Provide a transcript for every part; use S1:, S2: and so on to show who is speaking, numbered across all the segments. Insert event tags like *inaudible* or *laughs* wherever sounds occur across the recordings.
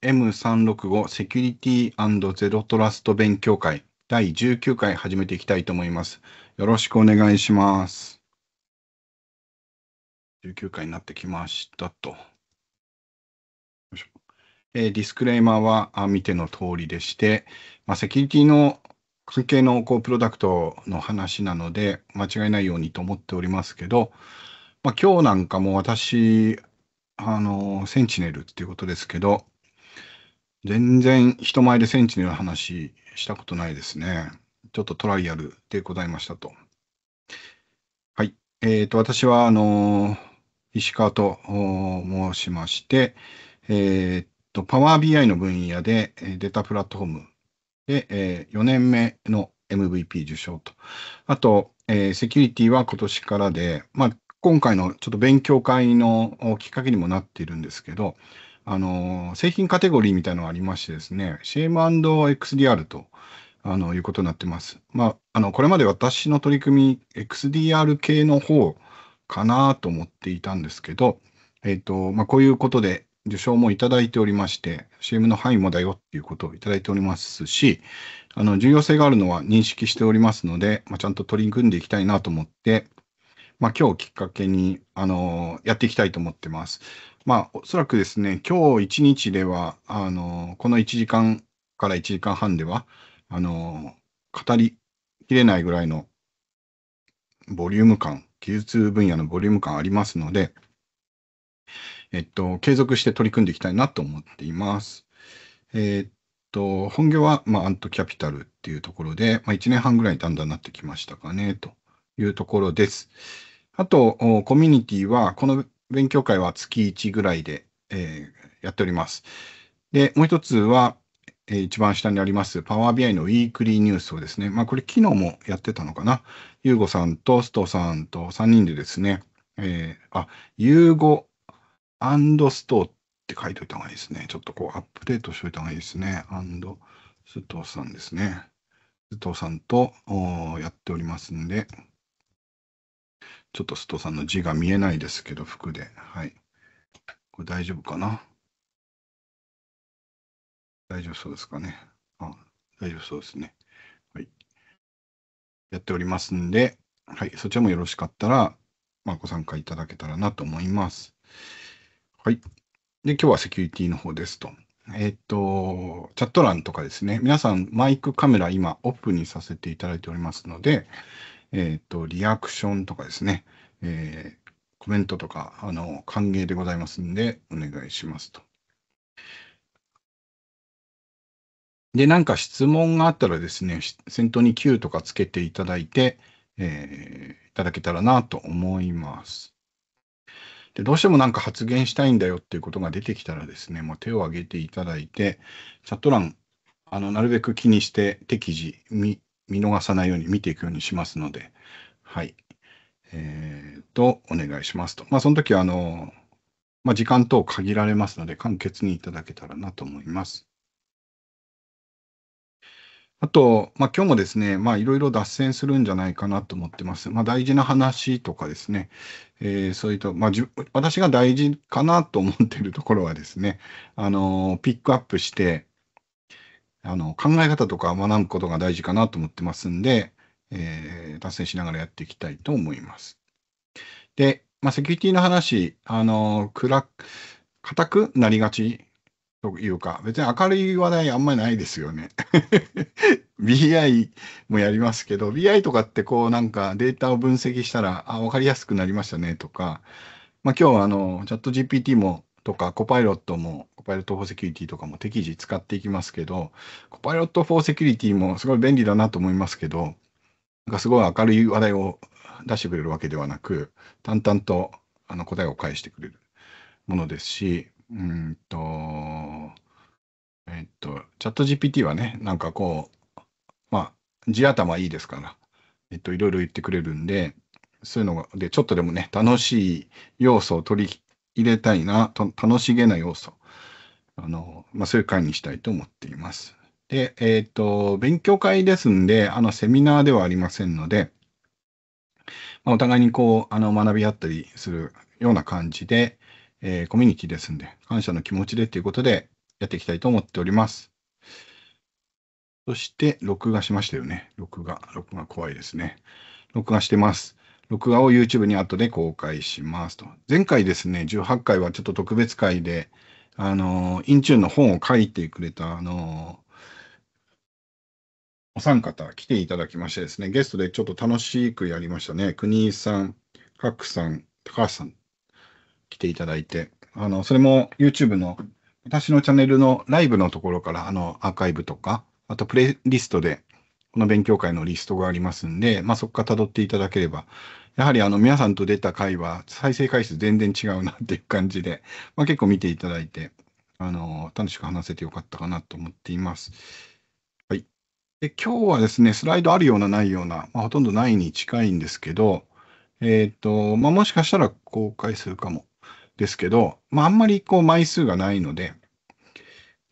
S1: M365 セキュリティゼロトラスト勉強会第19回始めていきたいと思います。よろしくお願いします。19回になってきましたと。えー、ディスクレーマーはあ見ての通りでして、まあ、セキュリティの関係のこうプロダクトの話なので間違いないようにと思っておりますけど、まあ、今日なんかも私あのセンチネルっていうことですけど全然人前でセンチの話したことないですね。ちょっとトライアルでございましたと。はい。えっ、ー、と、私は、あのー、石川と申しまして、えっ、ー、と、パワー BI の分野でデータプラットフォームで、え4年目の MVP 受賞と。あと、えセキュリティは今年からで、まあ、今回のちょっと勉強会のきっかけにもなっているんですけど、あの、製品カテゴリーみたいなのがありましてですね、シェーム x d r とあのいうことになってます。まあ、あの、これまで私の取り組み、XDR 系の方かなと思っていたんですけど、えっ、ー、と、まあ、こういうことで受賞もいただいておりまして、CM の範囲もだよっていうことをいただいておりますし、あの、重要性があるのは認識しておりますので、まあ、ちゃんと取り組んでいきたいなと思って、まあ、今日きっかけに、あのやっていきたいと思ってます。まあ、おそらくですね、今日1日では、あの、この1時間から1時間半では、あの、語りきれないぐらいのボリューム感、技術分野のボリューム感ありますので、えっと、継続して取り組んでいきたいなと思っています。えー、っと、本業は、まあ、アントキャピタルっていうところで、まあ、1年半ぐらいだんだんなってきましたかね、というところです。あと、コミュニティは、この勉強会は月1ぐらいで、えー、やっております。で、もう一つは、えー、一番下にあります Power BI のウィークリーニュースをですね、まあこれ昨日もやってたのかな。ゆうごさんとストさんと3人でですね、えー、あ、ゆうごストって書いといた方がいいですね。ちょっとこうアップデートしといた方がいいですね。アンドストさんですね。ストさんとやっておりますんで、ちょっと須藤さんの字が見えな
S2: いですけど、服で。はい。これ大丈夫かな大丈夫そうですかね。あ大丈夫そうですね。はい。
S1: やっておりますんで、はい。そちらもよろしかったら、まあ、ご参加いただけたらなと思います。はい。で、今日はセキュリティの方ですと。えっ、ー、と、チャット欄とかですね、皆さんマイクカメラ今オフにさせていただいておりますので、えっ、と、リアクションとかですね、えー、コメントとか、あの、歓迎でございますんで、お願いしますと。で、なんか質問があったらですね、先頭に Q とかつけていただいて、えー、いただけたらなと思います。で、どうしてもなんか発言したいんだよっていうことが出てきたらですね、もう手を挙げていただいて、チャット欄、あの、なるべく気にして適時見見逃さないように見ていくようにしますので、はい。えっ、ー、と、お願いしますと。まあ、その時は、あの、まあ、時間等限られますので、簡潔にいただけたらなと思います。あと、まあ、今日もですね、まあ、いろいろ脱線するんじゃないかなと思ってます。まあ、大事な話とかですね、えー、そういうと、まあ、私が大事かなと思ってるところはですね、あのー、ピックアップして、あの、考え方とか学ぶことが大事かなと思ってますんで、えー、達成しながらやっていきたいと思います。で、まあ、セキュリティの話、あの、暗く、硬くなりがちというか、別に明るい話題あんまりないですよね。BI *laughs* もやりますけど、BI とかってこうなんかデータを分析したら、あ、わかりやすくなりましたねとか、まあ今日はあの、チャット GPT もとかコパイロットもパイロット4セキュリティとかも適時使っていきますけど、コパイロット4セキュリティもすごい便利だなと思いますけど、なんかすごい明るい話題を出してくれるわけではなく、淡々とあの答えを返してくれるものですし、うんと、えっと、チャット GPT はね、なんかこう、まあ、地頭いいですから、えっと、いろいろ言ってくれるんで、そういうので、ちょっとでもね、楽しい要素を取り入れたいな、楽しげな要素あの、まあ、そういう会にしたいと思っています。で、えっ、ー、と、勉強会ですんで、あの、セミナーではありませんので、まあ、お互いにこう、あの、学び合ったりするような感じで、えー、コミュニティですんで、感謝の気持ちでということで、やっていきたいと思っております。そして、録画しましたよね。録画、録画怖いですね。録画してます。録画を YouTube に後で公開しますと。前回ですね、18回はちょっと特別会で、あの、インチューンの本を書いてくれた、あの、お三方来ていただきましてですね、ゲストでちょっと楽しくやりましたね。国井さん、カックさん、高橋さん、来ていただいて、あの、それも YouTube の私のチャンネルのライブのところから、あの、アーカイブとか、あとプレイリストでの勉強会のリストがありますんで、まあ、そこから辿っていただければ、やはりあの皆さんと出た回は再生回数全然違うなっていう感じで、まあ、結構見ていただいて、あの、楽しく話せてよかったかなと思っています。はい。で今日はですね、スライドあるようなないような、まあ、ほとんどないに近いんですけど、えっ、ー、と、まあ、もしかしたら公開するかもですけど、まあ、あんまりこう枚数がないので、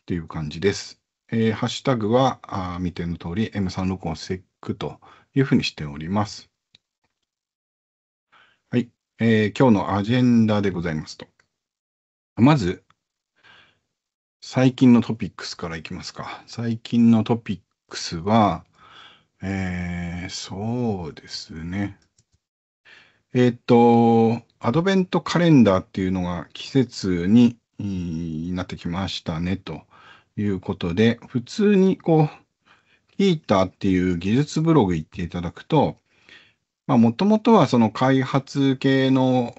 S1: という感じです。えー、ハッシュタグは、あ見ての通り、M36 音セックというふうにしております。はい。えー、今日のアジェンダでございますと。まず、最近のトピックスからいきますか。最近のトピックスは、えー、そうですね。えっ、ー、と、アドベントカレンダーっていうのが季節になってきましたねということで、普通にこう、ヒーターっていう技術ブログ行っていただくと、まあ、もともとはその開発系の、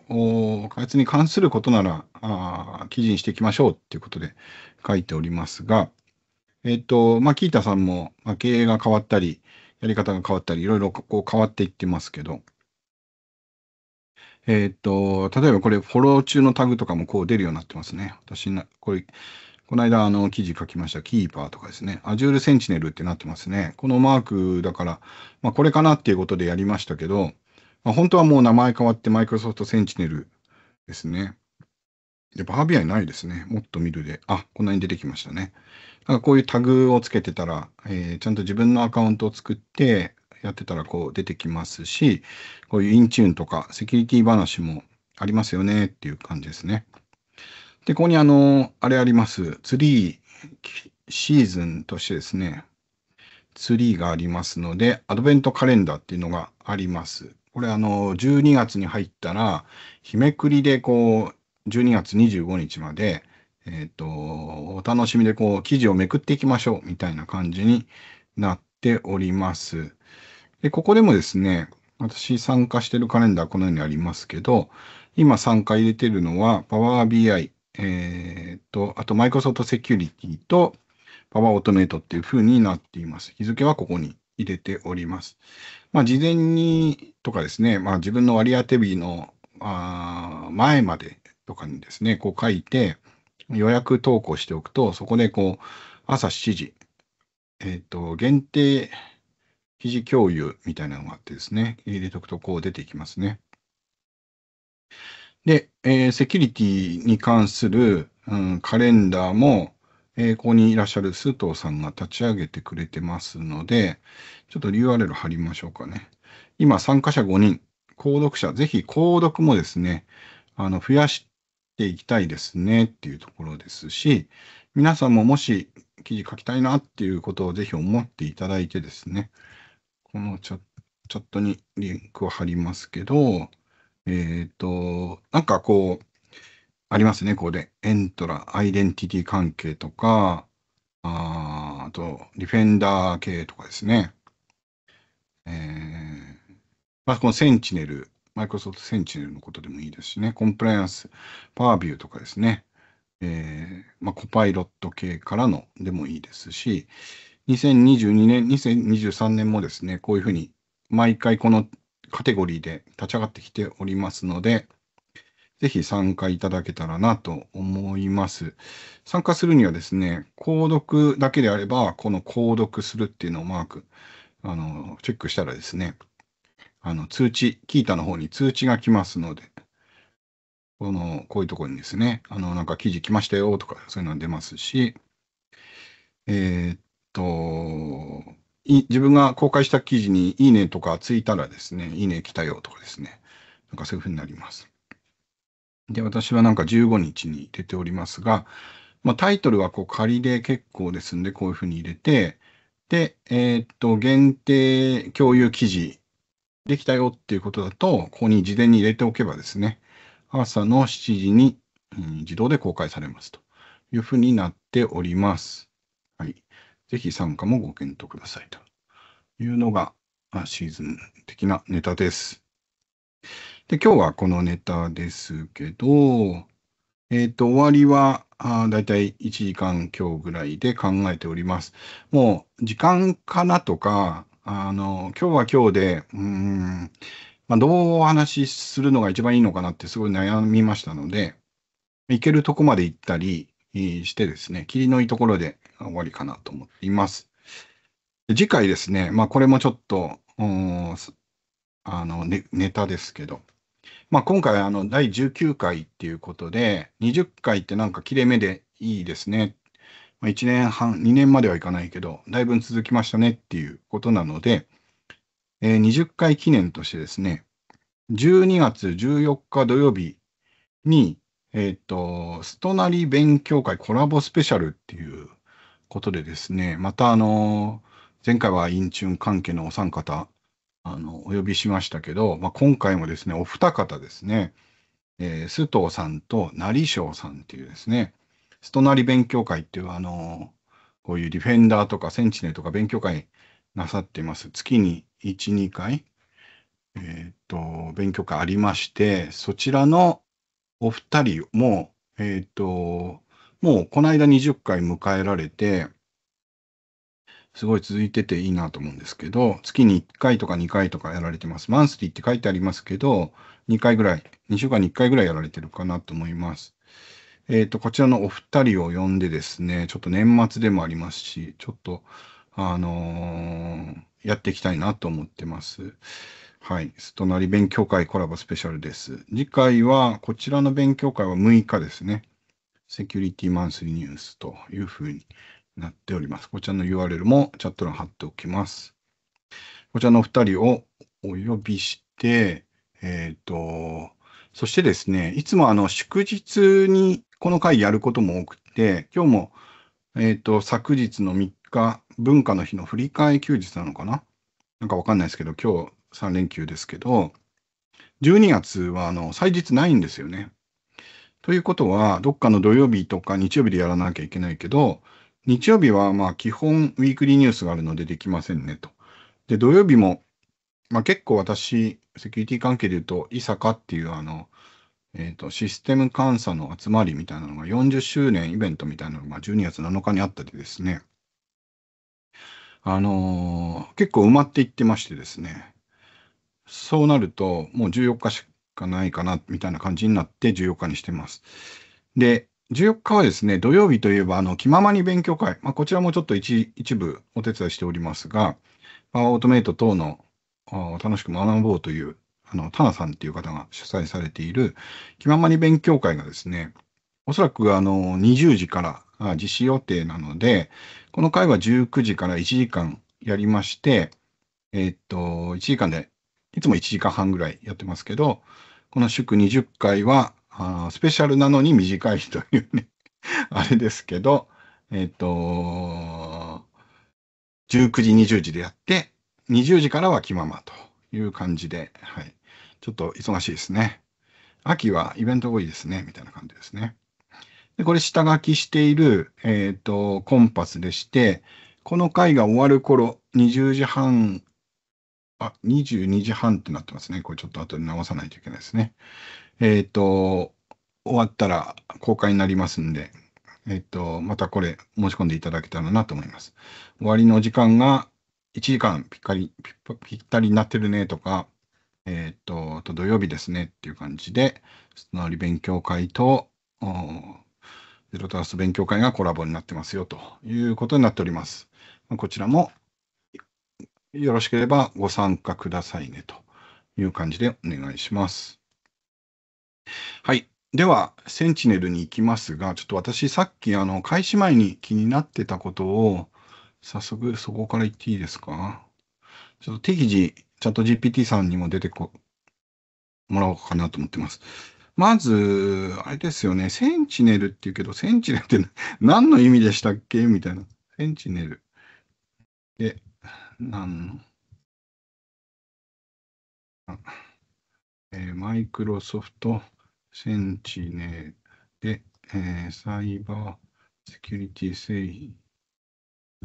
S1: 開発に関することなら、あ記事にしていきましょうっていうことで書いておりますが、えっ、ー、と、まあ、キータさんも、まあ、経営が変わったり、やり方が変わったり、いろいろこう変わっていってますけど、えっ、ー、と、例えばこれ、フォロー中のタグとかもこう出るようになってますね。私な、これ、この間、あの、記事書きました、キーパーとかですね、Azure Sentinel ってなってますね。このマークだから、まあ、これかなっていうことでやりましたけど、まあ、本当はもう名前変わって Microsoft Sentinel ですね。で、バービアにないですね。もっと見るで。あ、こんなに出てきましたね。だからこういうタグをつけてたら、えー、ちゃんと自分のアカウントを作って、やってたらこう出てきますし、こういうインチューンとかセキュリティ話もありますよねっていう感じですね。で、ここにあの、あれあります。ツリーシーズンとしてですね、ツリーがありますので、アドベントカレンダーっていうのがあります。これあの、12月に入ったら、日めくりでこう、12月25日まで、えっ、ー、と、お楽しみでこう、記事をめくっていきましょう、みたいな感じになっております。で、ここでもですね、私参加してるカレンダーこのようにありますけど、今参加入れてるのは Power BI えー、っと、あとマイクロソフトセキュリティとパワーオートメイトっていう風になっています。日付はここに入れております。まあ、事前にとかですね、まあ、自分の割り当て日のあ前までとかにですね、こう書いて予約投稿しておくと、そこでこう朝7時、えっ、ー、と、限定記事共有みたいなのがあってですね、入れておくとこう出てきますね。で、えー、セキュリティに関する、うん、カレンダーも、えー、ここにいらっしゃる須藤さんが立ち上げてくれてますので、ちょっと URL 貼りましょうかね。今、参加者5人、購読者、ぜひ購読もですね、あの、増やしていきたいですねっていうところですし、皆さんももし記事書きたいなっていうことをぜひ思っていただいてですね、このチャットにリンクを貼りますけど、えっ、ー、と、なんかこう、ありますね、ここで。エントラ、アイデンティティ関係とか、ああと、ディフェンダー系とかですね。えー、まあ、このセンチネル、マイクロソフトセンチネルのことでもいいですしね、コンプライアンス、パービューとかですね、えー、まあ、コパイロット系からのでもいいですし、2022年、2023年もですね、こういうふうに、毎回このカテゴリーで立ち上がってきておりますので、ぜひ参加いただけたらなと思います。参加するにはですね、購読だけであれば、この購読するっていうのをマーク、あの、チェックしたらですね、あの、通知、キータの方に通知が来ますので、この、こういうところにですね、あの、なんか記事来ましたよとか、そういうのが出ますし、えー、っと、自分が公開した記事にいいねとかついたらですね、いいね来たよとかですね、なんかそういうふうになります。で、私はなんか15日に出ておりますが、まあ、タイトルはこう仮で結構ですんで、こういうふうに入れて、で、えー、っと、限定共有記事できたよっていうことだと、ここに事前に入れておけばですね、朝の7時に、うん、自動で公開されますというふうになっております。ぜひ参加もご検討くださいというのが、まあ、シーズン的なネタです。で、今日はこのネタですけど、えっ、ー、と、終わりは、だいたい1時間強ぐらいで考えております。もう、時間かなとか、あの、今日は今日で、うん、まあ、どうお話しするのが一番いいのかなってすごい悩みましたので、行けるとこまで行ったりしてですね、霧のいいところで終わりかなと思っています。次回ですね、まあこれもちょっと、あのネ、ネタですけど、まあ今回あの第19回っていうことで、20回ってなんか切れ目でいいですね。まあ、1年半、2年まではいかないけど、だいぶ続きましたねっていうことなので、えー、20回記念としてですね、12月14日土曜日に、えっ、ー、と、ストナリ勉強会コラボスペシャルっていうことでですね、またあの、前回はインチューン関係のお三方、あの、お呼びしましたけど、まあ、今回もですね、お二方ですね、えー、須藤さんと成翔さんっていうですね、ストナリ勉強会っていうあの、こういうディフェンダーとかセンチネルとか勉強会なさっています。月に1、2回、えっ、と、勉強会ありまして、そちらのお二人も、えっ、と、もうこの間20回迎えられて、すごい続いてていいなと思うんですけど、月に1回とか2回とかやられてます。マンスリーって書いてありますけど、2回ぐらい、2週間に1回ぐらいやられてるかなと思います。えっ、ー、と、こちらのお二人を呼んでですね、ちょっと年末でもありますし、ちょっと、あのー、やっていきたいなと思ってます。はい。ストナリ勉強会コラボスペシャルです。次回は、こちらの勉強会は6日ですね。セキュリティマンスリーニュースというふうになっております。こちらの URL もチャット欄貼っておきます。こちらのお二人をお呼びして、えっ、ー、と、そしてですね、いつもあの祝日にこの回やることも多くて、今日も、えっ、ー、と、昨日の3日、文化の日の振り替え休日なのかななんかわかんないですけど、今日3連休ですけど、12月はあの祭日ないんですよね。ということは、どっかの土曜日とか日曜日でやらなきゃいけないけど、日曜日はまあ基本ウィークリーニュースがあるのでできませんねと。で、土曜日も、まあ結構私、セキュリティ関係で言うと、いさかっていうあの、えっ、ー、と、システム監査の集まりみたいなのが40周年イベントみたいなのが12月7日にあったでですね、あのー、結構埋まっていってましてですね、そうなると、もう14日かないかな、みたいな感じになって14日にしてます。で、14日はですね、土曜日といえば、あの、気ままに勉強会。まあ、こちらもちょっと一部お手伝いしておりますが、パワーオートメイト等の楽しく学ぼうという、あの、タナさんっていう方が主催されている気ままに勉強会がですね、おそらくあの、20時から実施予定なので、この回は19時から1時間やりまして、えー、っと、1時間で、いつも1時間半ぐらいやってますけど、この祝20回は、あスペシャルなのに短いというね *laughs* あれですけど、えっ、ー、と、19時、20時でやって、20時からは気ままという感じで、はい。ちょっと忙しいですね。秋はイベント多いですね、みたいな感じですね。で、これ下書きしている、えっ、ー、と、コンパスでして、この回が終わる頃、20時半あ、22時半ってなってますね。これちょっと後で直さないといけないですね。えっ、ー、と、終わったら公開になりますんで、えっ、ー、と、またこれ申し込んでいただけたらなと思います。終わりの時間が1時間ぴっかりぴったりになってるねとか、えっ、ー、と、土曜日ですねっていう感じで、スノー勉強会と、ゼロタース勉強会がコラボになってますよということになっております。こちらもよろしければご参加くださいねという感じでお願いします。はい。では、センチネルに行きますが、ちょっと私さっきあの開始前に気になってたことを早速そこから言っていいですかちょっと適時、チャット GPT さんにも出てこもらおうかなと思ってます。まず、あれですよね、センチネルって言うけど、センチネルって何の意味でしたっけみ
S2: たいな。センチネル。で、なんのマイクロソフトセ
S1: ンチネで、えー、サイバーセキュリティ製品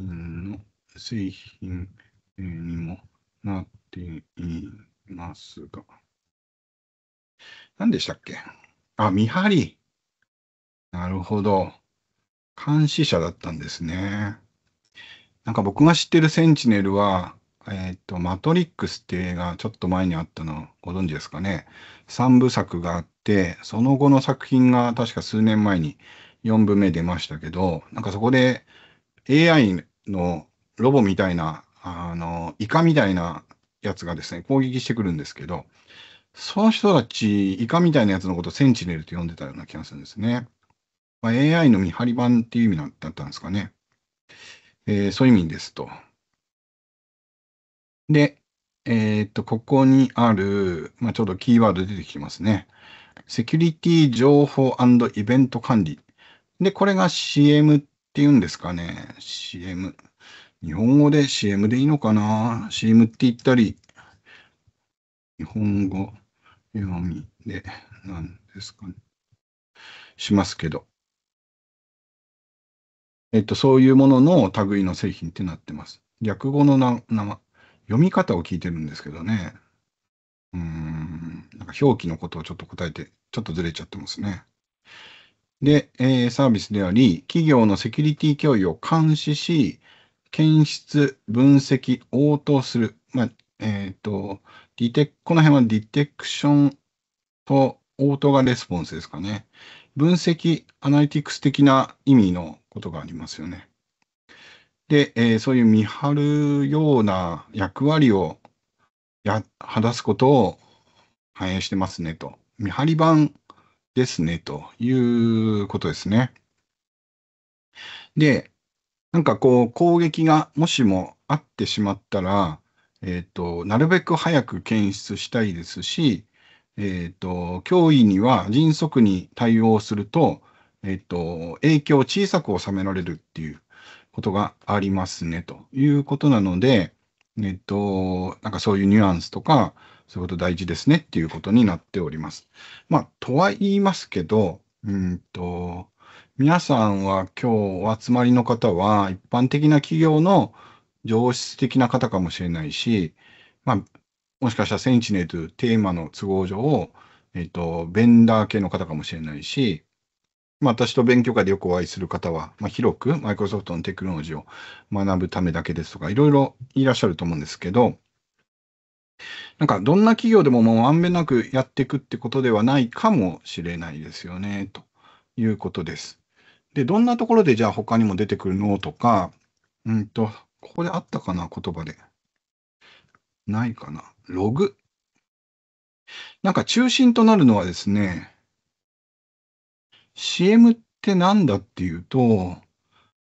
S2: の製品、えにもなっていますが。何でしたっけ
S1: あ、見張り。なるほど。監視者だったんですね。なんか僕が知ってるセンチネルは、えっ、ー、と、マトリックスっていう映画、ちょっと前にあったのご存知ですかね。3部作があって、その後の作品が確か数年前に4部目出ましたけど、なんかそこで AI のロボみたいな、あの、イカみたいなやつがですね、攻撃してくるんですけど、その人たち、イカみたいなやつのことをセンチネルと呼んでたような気がするんですね。まあ、AI の見張り版っていう意味だったんですかね。えー、そういう意味ですと。で、えー、っと、ここにある、まあ、ちょうどキーワード出てきますね。セキュリティ情報イベント管理。で、これが CM っていうんですかね。CM。日本語で CM でいいのかな ?CM って言ったり、
S2: 日本語読みで、なんですかね。しますけど。えっと、そうい
S1: うものの類の製品ってなってます。略語の名前、読み方を聞いてるんですけどね。うん、なんか表記のことをちょっと答えて、ちょっとずれちゃってますね。で、えー、サービスであり、企業のセキュリティ脅威を監視し、検出、分析、応答する。まあ、えっ、ー、と、ディテこの辺はディテクションと応答がレスポンスですかね。分析、アナリティクス的な意味のことがありますよね。で、えー、そういう見張るような役割をや果たすことを反映してますねと。見張り版ですねということですね。で、なんかこう攻撃がもしもあってしまったら、えっ、ー、と、なるべく早く検出したいですし、えっ、ー、と、脅威には迅速に対応すると、えっと、影響を小さく収められるっていうことがありますね、ということなので、えっと、なんかそういうニュアンスとか、そういうこと大事ですねっていうことになっております。まあ、とは言いますけど、うんと、皆さんは今日お集まりの方は、一般的な企業の常識的な方かもしれないし、まあ、もしかしたらセンチネというテーマの都合上、えっと、ベンダー系の方かもしれないし、まあ、私と勉強会でよくお会いする方は、まあ、広くマイクロソフトのテクノロジーを学ぶためだけですとか、いろいろいらっしゃると思うんですけど、なんかどんな企業でももうまんべんなくやっていくってことではないかもしれないですよね、ということです。で、どんなところでじゃあ他にも出てくるのとか、うんと、ここであったかな、言葉で。ないかな。ログ。なんか中心となるのはですね、CM ってなんだっていうと、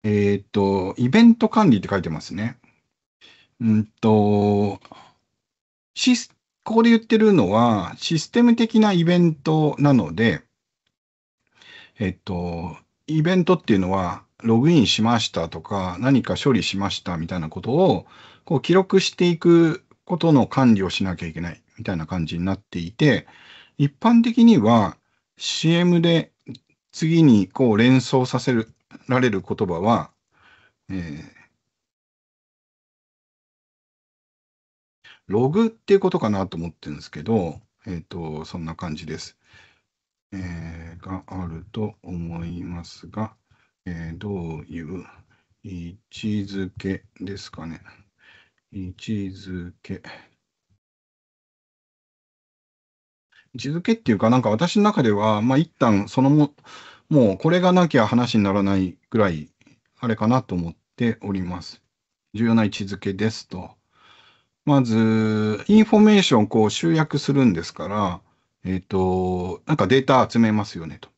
S1: えー、っと、イベント管理って書いてますね。うんと、シス、ここで言ってるのは、システム的なイベントなので、えっと、イベントっていうのは、ログインしましたとか、何か処理しましたみたいなことを、こう記録していくことの管理をしなきゃいけないみたいな感じになっていて、一般的には
S2: CM で次にこう連想させるられる言葉は、えー、ログっていうことかなと思ってるんですけど、えっ、ー、と、そんな感じです。
S1: えー、があると思いますが、えー、どういう位置づけですかね。位置づけ。位置づけっていうか、なんか私の中では、まあ一旦そのも、もうこれがなきゃ話にならないぐらい、あれかなと思っております。重要な位置づけですと。まず、インフォメーションをこう集約するんですから、えっ、ー、と、なんかデータ集めますよねと。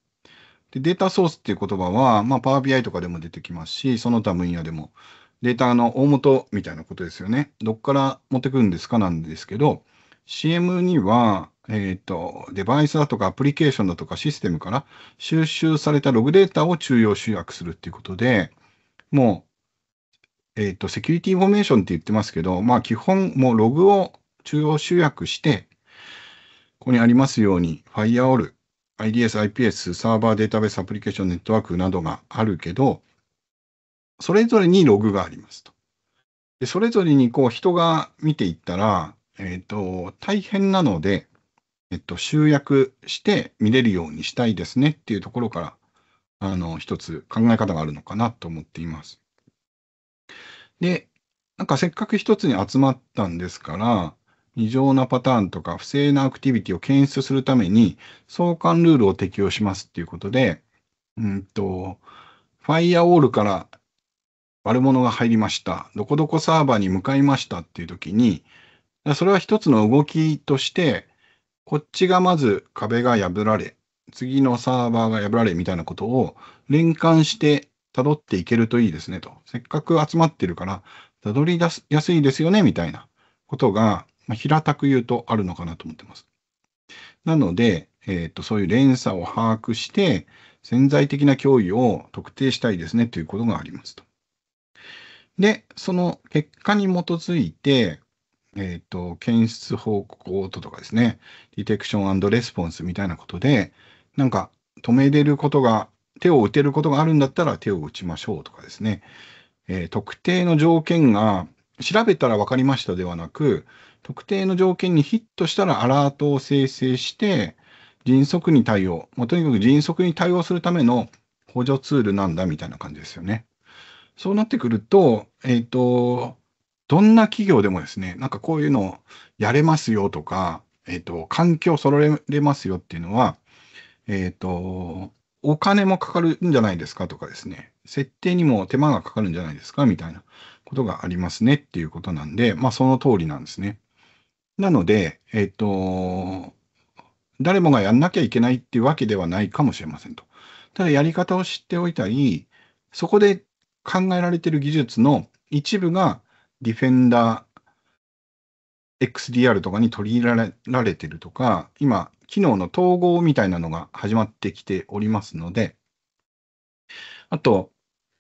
S1: で、データソースっていう言葉は、まあ、Power BI とかでも出てきますし、その他分野でも、データの大元みたいなことですよね。どっから持ってくるんですかなんですけど、CM には、えっ、ー、と、デバイスだとかアプリケーションだとかシステムから収集されたログデータを中央集約するっていうことで、もう、えっ、ー、と、セキュリティフォーメーションって言ってますけど、まあ基本もうログを中央集約して、ここにありますように f i r e オ a l l IDS、IPS、サーバーデータベースアプリケーションネットワークなどがあるけど、それぞれにログがありますと。でそれぞれにこう人が見ていったら、えっ、ー、と、大変なので、えっと、集約して見れるようにしたいですねっていうところから、あの、一つ考え方があるのかなと思っています。で、なんかせっかく一つに集まったんですから、異常なパターンとか不正なアクティビティを検出するために相関ルールを適用しますっていうことで、うんと、ファイアウォールから悪者が入りました。どこどこサーバーに向かいましたっていう時に、それは一つの動きとして、こっちがまず壁が破られ、次のサーバーが破られみたいなことを連関して辿っていけるといいですねと。せっかく集まってるから、辿り出すやすいですよねみたいなことが、ま平たく言うとあるのかなと思ってます。なので、えー、っと、そういう連鎖を把握して、潜在的な脅威を特定したいですねということがありますと。で、その結果に基づいて、えっ、ー、と、検出報告オートとかですね、ディテクションレスポンスみたいなことで、なんか止めれることが、手を打てることがあるんだったら手を打ちましょうとかですね、えー、特定の条件が調べたら分かりましたではなく、特定の条件にヒットしたらアラートを生成して、迅速に対応、もうとにかく迅速に対応するための補助ツールなんだみたいな感じですよね。そうなってくると、えっ、ー、と、どんな企業でもですね、なんかこういうのやれますよとか、えっ、ー、と、環境揃えれますよっていうのは、えっ、ー、と、お金もかかるんじゃないですかとかですね、設定にも手間がかかるんじゃないですかみたいなことがありますねっていうことなんで、まあその通りなんですね。なので、えっ、ー、と、誰もがやんなきゃいけないっていうわけではないかもしれませんと。ただやり方を知っておいたり、そこで考えられている技術の一部がディフェンダー XDR とかに取り入れられてるとか、今、機能の統合みたいなのが始まってきておりますので、あと、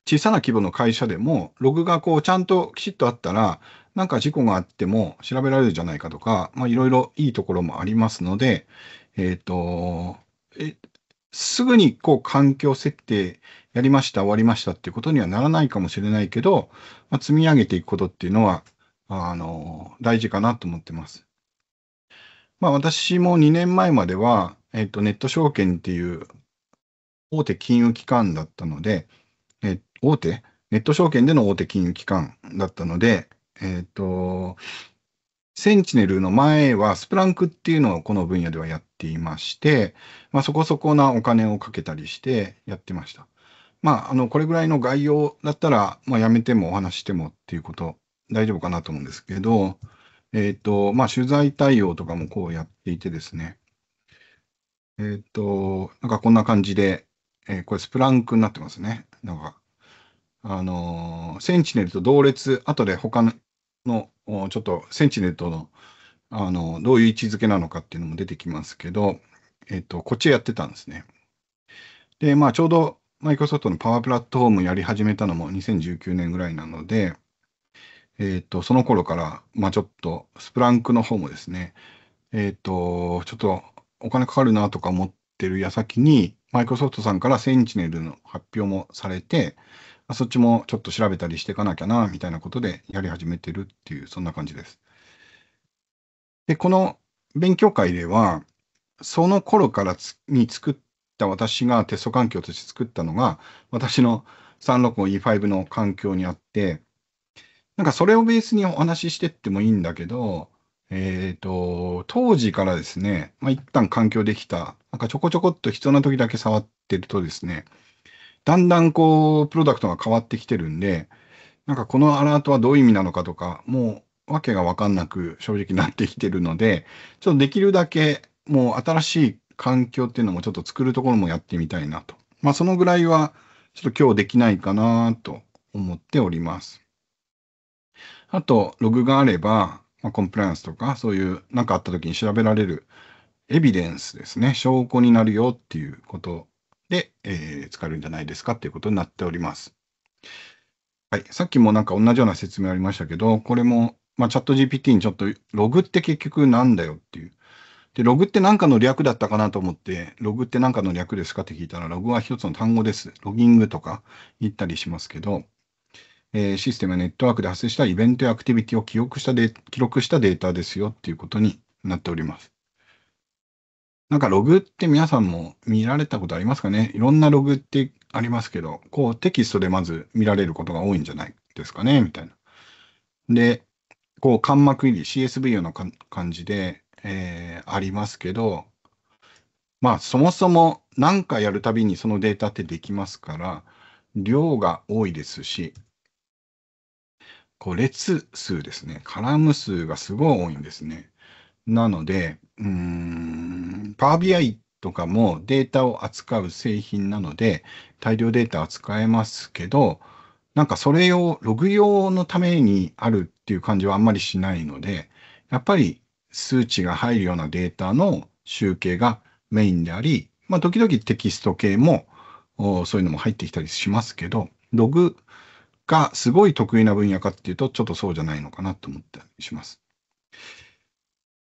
S1: 小さな規模の会社でも、ログがこうちゃんときちっとあったら、なんか事故があっても調べられるじゃないかとか、まあいろいろいいところもありますので、えっ、ー、と、すぐにこう環境設定やりました、終わりましたっていうことにはならないかもしれないけど、まあ、積み上げていくことっていうのは、あの、大事かなと思ってます。まあ私も2年前までは、えっと、ネット証券っていう大手金融機関だったので、え大手ネット証券での大手金融機関だったので、えっと、センチネルの前はスプランクっていうのをこの分野ではやっていまして、まあ、そこそこなお金をかけたりしてやってました。まあ、あの、これぐらいの概要だったら、まあ、やめてもお話してもっていうこと、大丈夫かなと思うんですけど、えっ、ー、と、まあ、取材対応とかもこうやっていてですね、えっ、ー、と、なんかこんな感じで、えー、これスプランクになってますね。なんか、あのセンチネルと同列、後で他のちょっとセンチネットの、あの、どういう位置づけなのかっていうのも出てきますけど、えっと、こっちやってたんですね。で、まあ、ちょうどマイクロソフトのパワープラットフォームやり始めたのも2019年ぐらいなので、えっと、その頃から、まあ、ちょっと、スプランクの方もですね、えっと、ちょっとお金かかるなとか思ってる矢先に、マイクロソフトさんからセンチネルの発表もされて、そっちもちょっと調べたりしていかなきゃな、みたいなことでやり始めてるっていう、そんな感じです。で、この勉強会では、その頃からに作った私がテスト環境として作ったのが、私の 365E5 の環境にあって、なんかそれをベースにお話ししてってもいいんだけど、えっ、ー、と、当時からですね、まあ、一旦環境できた、なんかちょこちょこっと必要な時だけ触ってるとですね、だんだんこう、プロダクトが変わってきてるんで、なんかこのアラートはどういう意味なのかとか、もうわけがわかんなく正直なってきてるので、ちょっとできるだけもう新しい環境っていうのもちょっと作るところもやってみたいなと。まあそのぐらいはちょっと今日できないかなと思っております。あと、ログがあれば、まあ、コンプライアンスとか、そういう何かあった時に調べられるエビデンスですね。証拠になるよっていうことで、えー、使えるんじゃないですかっていうことになっております。はい。さっきもなんか同じような説明ありましたけど、これも、まあ、チャット GPT にちょっとログって結局なんだよっていう。で、ログって何かの略だったかなと思って、ログって何かの略ですかって聞いたら、ログは一つの単語です。ロギングとか言ったりしますけど、えー、システムやネットワークで発生したイベントやアクティビティを記憶したで記録したデータですよっていうことになっております。なんかログって皆さんも見られたことありますかねいろんなログってありますけど、こうテキストでまず見られることが多いんじゃないですかねみたいな。で、こう、間膜入り、CSV の感じで、えー、ありますけど、まあ、そもそも何かやるたびにそのデータってできますから、量が多いですし、こう列数ですね。カラム数がすごい多いんですね。なので、うん、ービア e とかもデータを扱う製品なので、大量データ扱えますけど、なんかそれをログ用のためにあるっていう感じはあんまりしないので、やっぱり数値が入るようなデータの集計がメインであり、まあ時々テキスト系もそういうのも入ってきたりしますけど、ログがすごい得意な分野かっていうと、ちょっとそうじゃないのかなと思ったりします。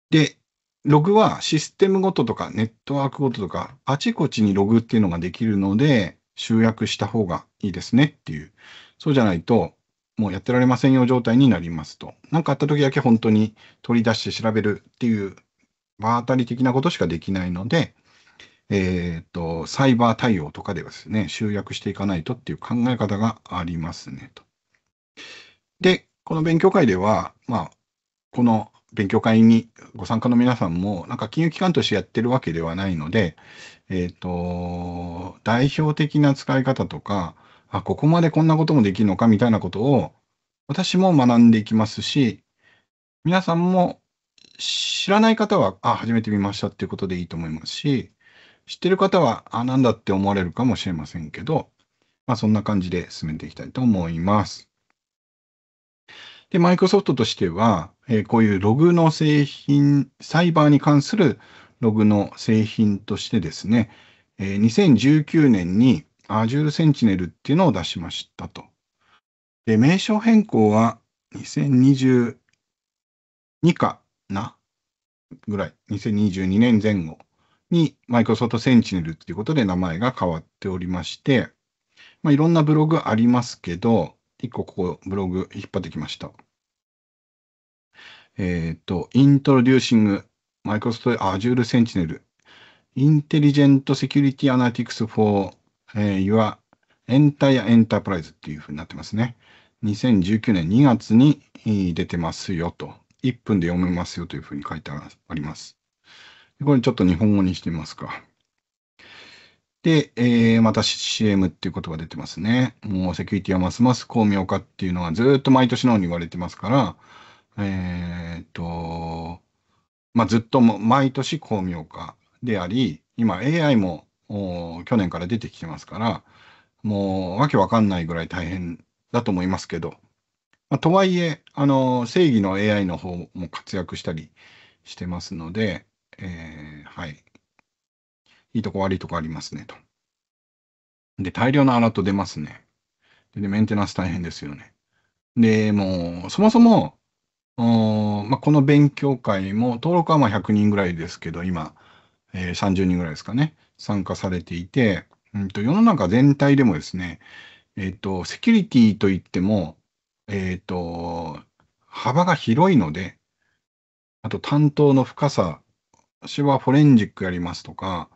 S1: で、ログはシステムごととかネットワークごととか、あちこちにログっていうのができるので、集約した方がいいですねっていう。そうじゃないと、もうやってられませんよ状態になりますと。何かあった時だけ本当に取り出して調べるっていう、場当たり的なことしかできないので、えっ、ー、と、サイバー対応とかではですね、集約していかないとっていう考え方がありますねと。で、この勉強会では、まあ、この勉強会にご参加の皆さんも、なんか金融機関としてやってるわけではないので、えっ、ー、と、代表的な使い方とか、あ、ここまでこんなこともできるのかみたいなことを、私も学んでいきますし、皆さんも知らない方は、あ、始めてみましたっていうことでいいと思いますし、知ってる方は、あ、なんだって思われるかもしれませんけど、まあそんな感じで進めていきたいと思います。で、マイクロソフトとしては、えー、こういうログの製品、サイバーに関するログの製品としてですね、えー、2019年に Azure Sentinel っていうのを出しましたと。で、名称変更は2022かなぐらい、2022年前後にマイクロソフトセン Sentinel っていうことで名前が変わっておりまして、まあ、いろんなブログありますけど、一個ここブログ引っ張ってきました。えっ、ー、と、Introducing Microsoft Azure Sentinel, Intelligent Security Analytics for、Your Entire Enterprise っていうふうになってますね。2019年2月に出てますよと。1分で読めますよというふうに書いてあります。これちょっと日本語にしてみますか。で、えー、また CM っていう言葉出てますね。もうセキュリティはますます巧妙化っていうのはずっと毎年のように言われてますから、えー、っと、まあ、ずっと毎年巧妙化であり、今 AI も去年から出てきてますから、もうわけわかんないぐらい大変だと思いますけど、まあ、とはいえ、あの、正義の AI の方も活躍したりしてますので、えー、はい。いいとこ悪いとこありますねと。で、大量のアラート出ますね。で、メンテナンス大変ですよね。で、もう、そもそも、まあ、この勉強会も、登録はまあ100人ぐらいですけど、今、えー、30人ぐらいですかね、参加されていて、うんと、と世の中全体でもですね、えっ、ー、と、セキュリティといっても、えっ、ー、と、幅が広いので、あと担当の深さ、私はフォレンジックやりますとか、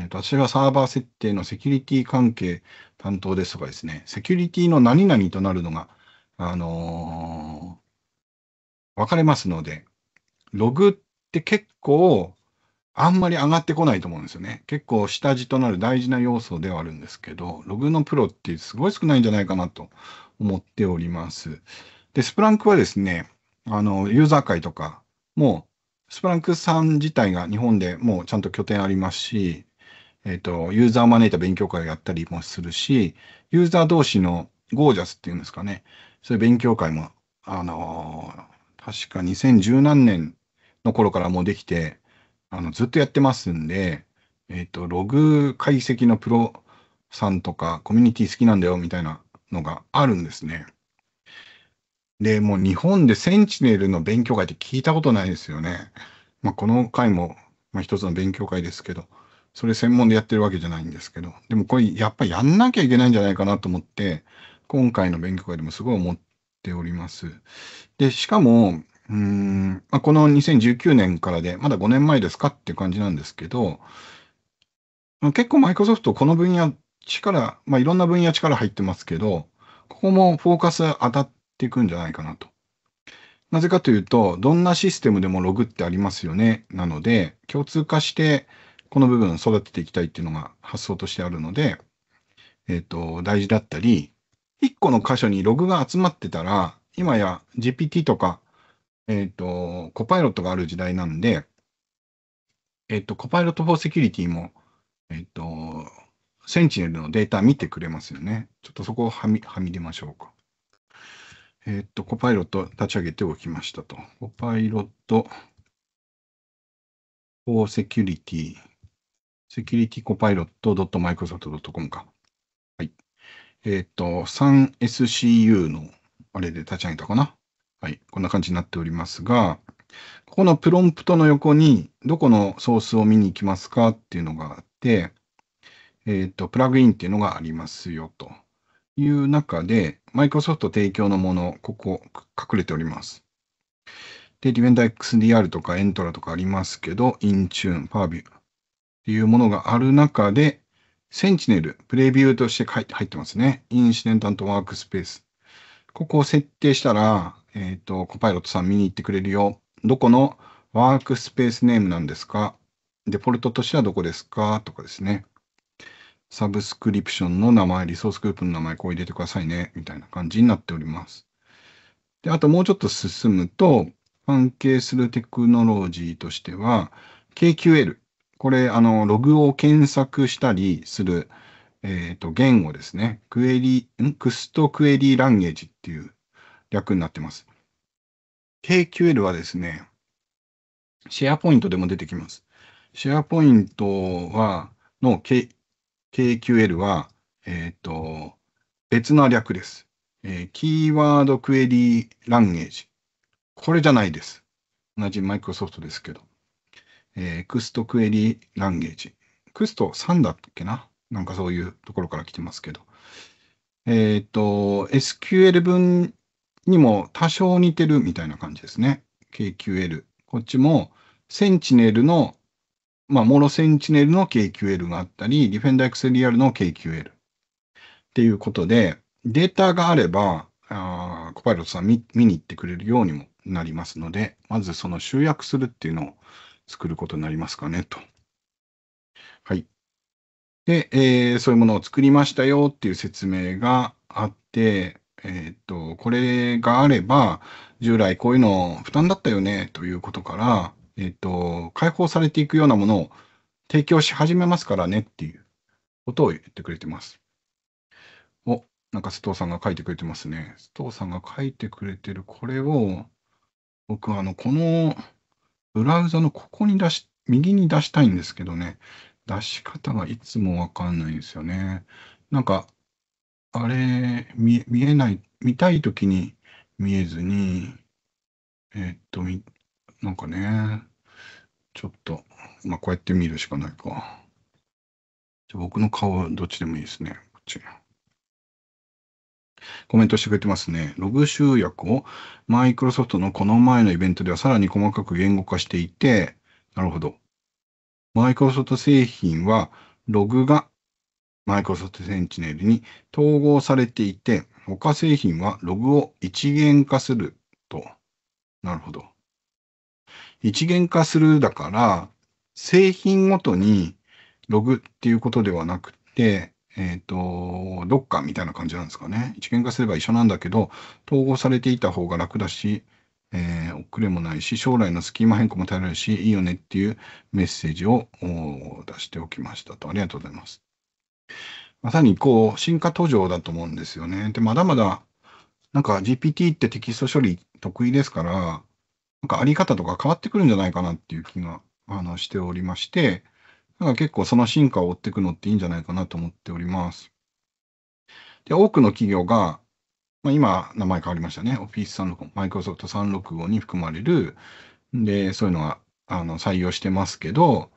S1: えっ、と、私がサーバー設定のセキュリティ関係担当ですとかですね、セキュリティの何々となるのが、あのー、分かれますので、ログって結構、あんまり上がってこないと思うんですよね。結構下地となる大事な要素ではあるんですけど、ログのプロってすごい少ないんじゃないかなと思っております。で、スプランクはですね、あの、ユーザー会とか、もう、スプランクさん自体が日本でもうちゃんと拠点ありますし、えっ、ー、と、ユーザー招いた勉強会をやったりもするし、ユーザー同士のゴージャスっていうんですかね、そういう勉強会も、あのー、確か2010何年の頃からもうできて、あの、ずっとやってますんで、えっ、ー、と、ログ解析のプロさんとか、コミュニティ好きなんだよみたいなのがあるんですね。で、もう日本でセンチネルの勉強会って聞いたことないですよね。まあ、この回も、まあ、一つの勉強会ですけど、それ専門でやってるわけじゃないんですけど、でもこれやっぱやんなきゃいけないんじゃないかなと思って、今回の勉強会でもすごい思っております。で、しかも、うんまあ、この2019年からで、まだ5年前ですかって感じなんですけど、結構マイクロソフトこの分野力、まあ、いろんな分野力入ってますけど、ここもフォーカス当たっていくんじゃないかなと。なぜかというと、どんなシステムでもログってありますよね。なので、共通化して、この部分育てていきたいっていうのが発想としてあるので、えっ、ー、と、大事だったり、一個の箇所にログが集まってたら、今や GPT とか、えっ、ー、と、コパイロットがある時代なんで、えっ、ー、と、コパイロットフォーセキュリティも、えっ、と、センチネルのデータ見てくれますよね。ちょっとそこをはみ、はみ出ましょうか。えっ、と、コパイロット立ち上げておきましたと。コパイロットフォーセキュリティセキュリティコパイロット .microsoft.com か。はい。えっ、ー、と、3SCU のあれで立ち上げたかな。はい。こんな感じになっておりますが、ここのプロンプトの横に、どこのソースを見に行きますかっていうのがあって、えっ、ー、と、プラグインっていうのがありますよという中で、Microsoft 提供のもの、ここ隠れております。で、リベンダ XDR とかエントラとかありますけど、インチューン、パービュー、っていうものがある中で、センチネル、プレビューとして入ってますね。インシデンタントワークスペース。ここを設定したら、えっ、ー、と、コパイロットさん見に行ってくれるよ。どこのワークスペースネームなんですかデフォルトとしてはどこですかとかですね。サブスクリプションの名前、リソースグループの名前、こう入れてくださいね。みたいな感じになっております。で、あともうちょっと進むと、関係するテクノロジーとしては、KQL。これ、あの、ログを検索したりする、えっ、ー、と、言語ですね。クエリ、んクストクエリーランゲージっていう略になってます。KQL はですね、シェアポイントでも出てきます。シェアポイントは、の、K、KQL は、えっ、ー、と、別の略です。えー、キーワードクエリーランゲージ。これじゃないです。同じマイクロソフトですけど。えー、クストクエリランゲージ。クスト3だったっけななんかそういうところから来てますけど。えっ、ー、と、SQL 文にも多少似てるみたいな感じですね。KQL。こっちも、センチネルの、まあ、モロセンチネルの KQL があったり、ディフェンダー XLR の KQL っていうことで、データがあれば、あコパイロットさん見見に行ってくれるようにもなりますので、まずその集約するっていうのを作ることになりますかねと。はい。で、えー、そういうものを作りましたよっていう説明があって、えっ、ー、と、これがあれば、従来こういうの負担だったよねということから、えっ、ー、と、解放されていくようなものを提供し始めますからねっていうことを言ってくれてます。お、なんか須藤さんが書いてくれてますね。須藤さんが書いてくれてるこれを、僕はあの、このブラウザのここに出し、右に出したいんですけどね、出し方がいつもわかんないんですよね。なんか、あれ、見えない、見たいときに見えずに、えー、っと、なんかね、ちょっと、まあ、こうやって見るしかないか。じゃ僕の顔はどっちでもいいですね、こっち。コメントしてくれてますね。ログ集約をマイクロソフトのこの前のイベントではさらに細かく言語化していて、なるほど。マイクロソフト製品はログがマイクロソフトセンチネルに統合されていて、他製品はログを一元化すると。なるほど。一元化するだから、製品ごとにログっていうことではなくて、えっ、ー、と、どっかみたいな感じなんですかね。一元化すれば一緒なんだけど、統合されていた方が楽だし、えー、遅れもないし、将来のスキーマ変更も耐えられるし、いいよねっていうメッセージを出しておきましたと。ありがとうございます。まさにこう、進化途上だと思うんですよね。で、まだまだ、なんか GPT ってテキスト処理得意ですから、なんかあり方とか変わってくるんじゃないかなっていう気があのしておりまして、なんか結構その進化を追っていくのっていいんじゃないかなと思っております。で、多くの企業が、まあ、今、名前変わりましたね。Office 365、マイクロソフト365に含まれる、で、そういうのは、あの、採用してますけど、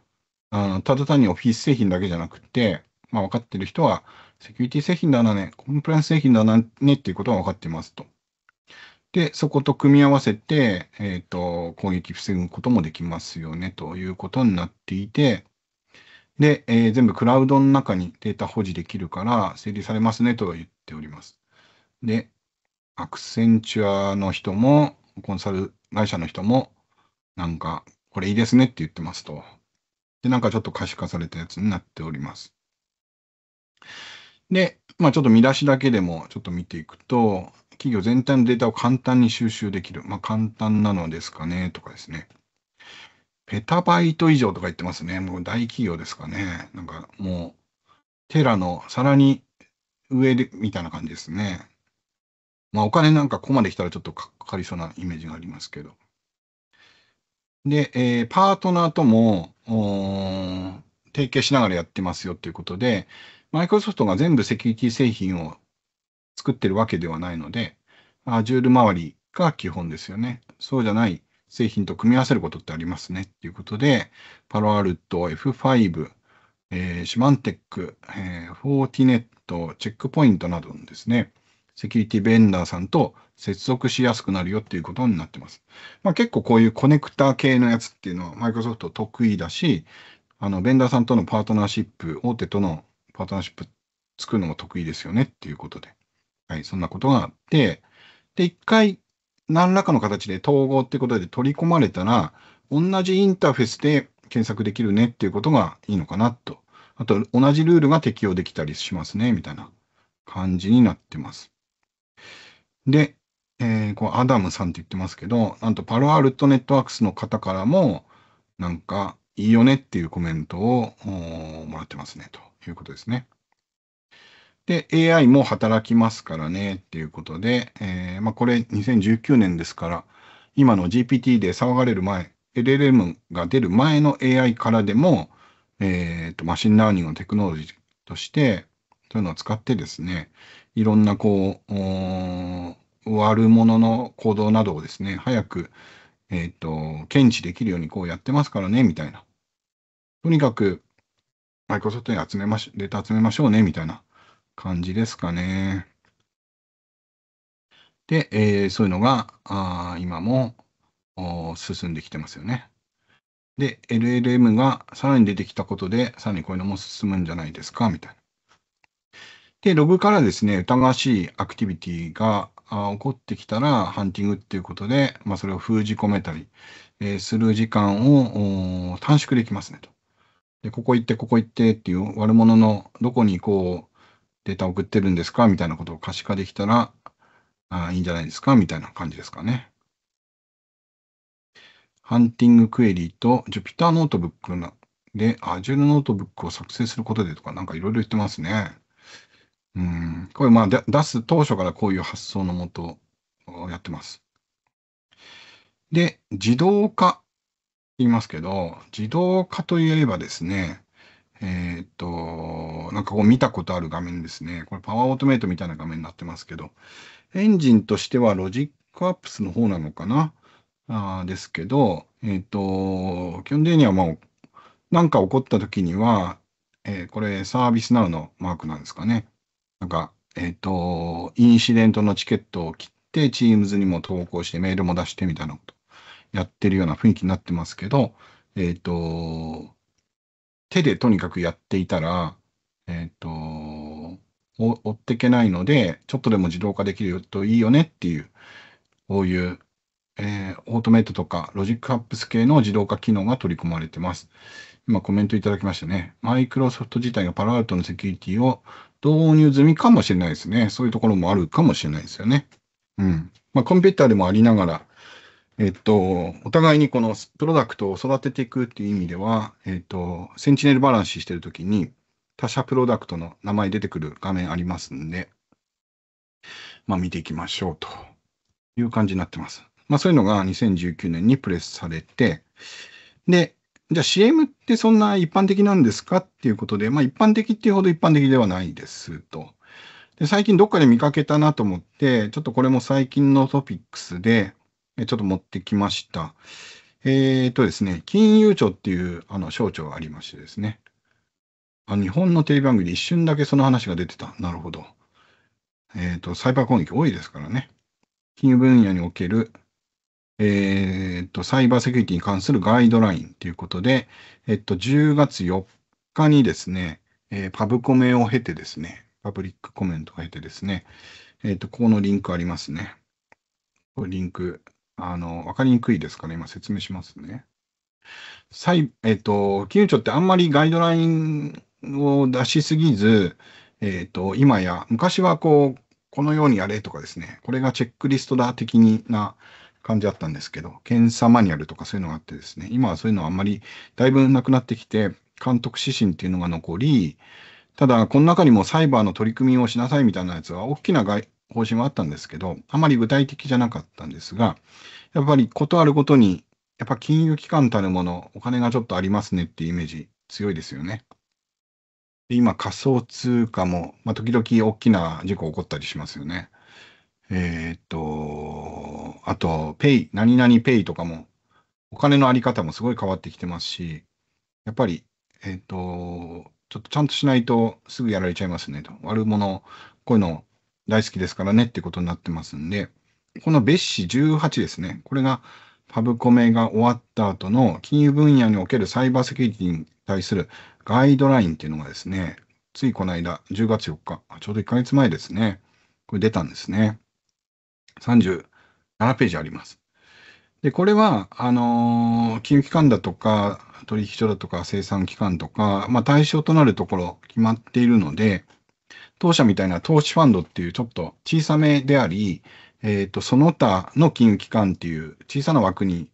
S1: あの、ただ単に Office 製品だけじゃなくて、まあ、分かってる人は、セキュリティ製品だなね、コンプライアンス製品だなねっていうことは分かってますと。で、そこと組み合わせて、えっ、ー、と、攻撃防ぐこともできますよねということになっていて、で、えー、全部クラウドの中にデータ保持できるから整理されますねとは言っております。で、アクセンチュアの人も、コンサル会社の人も、なんか、これいいですねって言ってますと。で、なんかちょっと可視化されたやつになっております。で、まあちょっと見出しだけでもちょっと見ていくと、企業全体のデータを簡単に収集できる。まあ簡単なのですかねとかですね。ペタバイト以上とか言ってますね。もう大企業ですかね。なんかもう、テラのさらに上で、みたいな感じですね。まあお金なんかここまで来たらちょっとかかりそうなイメージがありますけど。で、えー、パートナーとも、提携しながらやってますよということで、マイクロソフトが全部セキュリティ製品を作ってるわけではないので、a ジュール周りが基本ですよね。そうじゃない製品と組み合わせることってありますねっていうことで、パロアルト、F5、えー、シマンテック、えー、フォーティネット、チェックポイントなどのですね、セキュリティベンダーさんと接続しやすくなるよっていうことになってます。まあ、結構こういうコネクタ系のやつっていうのはマイクロソフト得意だし、あの、ベンダーさんとのパートナーシップ、大手とのパートナーシップ作るのも得意ですよねっていうことで。はい、そんなことがあって、で、一回何らかの形で統合ってことで取り込まれたら、同じインターフェースで検索できるねっていうことがいいのかなと。あと、同じルールが適用できたりしますね、みたいな感じになってます。で、えー、こうアダムさんって言ってますけど、なんとパロアルトネットワークスの方からも、なんか、いいよねっていうコメントをもらってますね、ということですね。で、AI も働きますからねっていうことで、えー、まあ、これ2019年ですから、今の GPT で騒がれる前、LLM が出る前の AI からでも、えっ、ー、と、マシンラーニングのテクノロジーとして、そういうのを使ってですね、いろんなこう、悪者の行動などをですね、早く、えっ、ー、と、検知できるようにこうやってますからね、みたいな。とにかく、マイクロソフトに集めまし、データ集めましょうね、みたいな感じですかね。で、えー、そういうのがあ今も進んできてますよね。で、LLM がさらに出てきたことで、さらにこういうのも進むんじゃないですか、みたいな。で、ログからですね、疑わしいアクティビティが起こってきたら、ハンティングっていうことで、まあ、それを封じ込めたり、えー、する時間を短縮できますねと。で、ここ行って、ここ行ってっていう悪者のどこにこう、データ送ってるんですかみたいなことを可視化できたらあいいんじゃないですかみたいな感じですかね。ハンティングクエリーと Jupyter ノートブックで Azure ノートブックを作成することでとかなんかいろいろ言ってますね。うん、これまあ出す当初からこういう発想のもとをやってます。で、自動化言いますけど、自動化といえばですね、えー、っと、なんかこう見たことある画面ですね。これパワーオートメイトみたいな画面になってますけど、エンジンとしてはロジックアップスの方なのかなあですけど、えー、っと、基本的にはもう、なんか起こった時には、えー、これサービスナウのマークなんですかね。なんか、えっと、インシデントのチケットを切って、チームズにも投稿してメールも出してみたいなことやってるような雰囲気になってますけど、えっと、手でとにかくやっていたら、えっ、ー、と、追っていけないので、ちょっとでも自動化できるといいよねっていう、こういう、えー、オートメイトとかロジックアップス系の自動化機能が取り込まれてます。今コメントいただきましたね。マイクロソフト自体がパラアウトのセキュリティを導入済みかもしれないですね。そういうところもあるかもしれないですよね。うん。まあ、コンピューターでもありながら、えっと、お互いにこのプロダクトを育てていくっていう意味では、えっと、センチネルバランスしてるときに、他社プロダクトの名前出てくる画面ありますんで、まあ見ていきましょうという感じになってます。まあそういうのが2019年にプレスされて、で、じゃあ CM ってそんな一般的なんですかっていうことで、まあ一般的っていうほど一般的ではないですと。で最近どっかで見かけたなと思って、ちょっとこれも最近のトピックスで、ちょっと持ってきました。えっ、ー、とですね、金融庁っていうあの省庁がありましてですね。あ日本のテレビ番組で一瞬だけその話が出てた。なるほど。えっ、ー、と、サイバー攻撃多いですからね。金融分野における、えっ、ー、と、サイバーセキュリティに関するガイドラインということで、えっ、と、10月4日にですね、えパブコメを経てですね、パブリックコメントを経てですね、えっ、と、ここのリンクありますね。リンクあの、わかりにくいですから、今説明しますね。えっ、ー、と、金融庁ってあんまりガイドラインを出しすぎず、えっ、ー、と、今や、昔はこう、このようにやれとかですね、これがチェックリストだ的な感じだったんですけど、検査マニュアルとかそういうのがあってですね、今はそういうのはあんまりだいぶなくなってきて、監督指針っていうのが残り、ただ、この中にもサイバーの取り組みをしなさいみたいなやつは、大きなガイ方針はあったんですけど、あまり具体的じゃなかったんですが、やっぱりことあるごとに、やっぱ金融機関たるもの、お金がちょっとありますねっていうイメージ強いですよね。で今、仮想通貨も、まあ、時々大きな事故起こったりしますよね。えー、っと、あと、ペイ、何々ペイとかも、お金のあり方もすごい変わってきてますし、やっぱり、えー、っと、ちょっとちゃんとしないとすぐやられちゃいますねと。悪者、こういうの大好きですからねってことになってますんで、この別紙18ですね。これがパブコメが終わった後の金融分野におけるサイバーセキュリティに対するガイドラインっていうのがですね、ついこの間、10月4日、ちょうど1ヶ月前ですね。これ出たんですね。37ページあります。で、これは、あのー、金融機関だとか、取引所だとか、生産機関とか、まあ、対象となるところ決まっているので、当社みたいな投資ファンドっていうちょっと小さめであり、えっ、ー、と、その他の金融機関っていう小さな枠に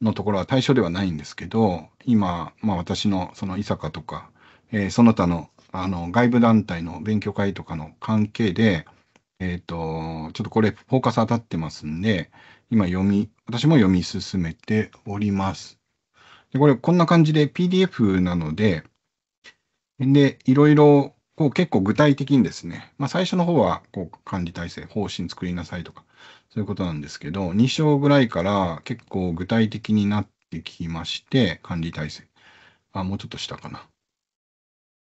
S1: のところは対象ではないんですけど、今、まあ私のその伊坂とか、えー、その他のあの外部団体の勉強会とかの関係で、えっ、ー、と、ちょっとこれフォーカス当たってますんで、今読み、私も読み進めております。でこれこんな感じで PDF なので、で、いろいろこう結構具体的にですね、まあ、最初の方はこう管理体制、方針作りなさいとか、そういうことなんですけど、2章ぐらいから結構具体的になってきまして、管理体制。あ、もうちょっと下かな。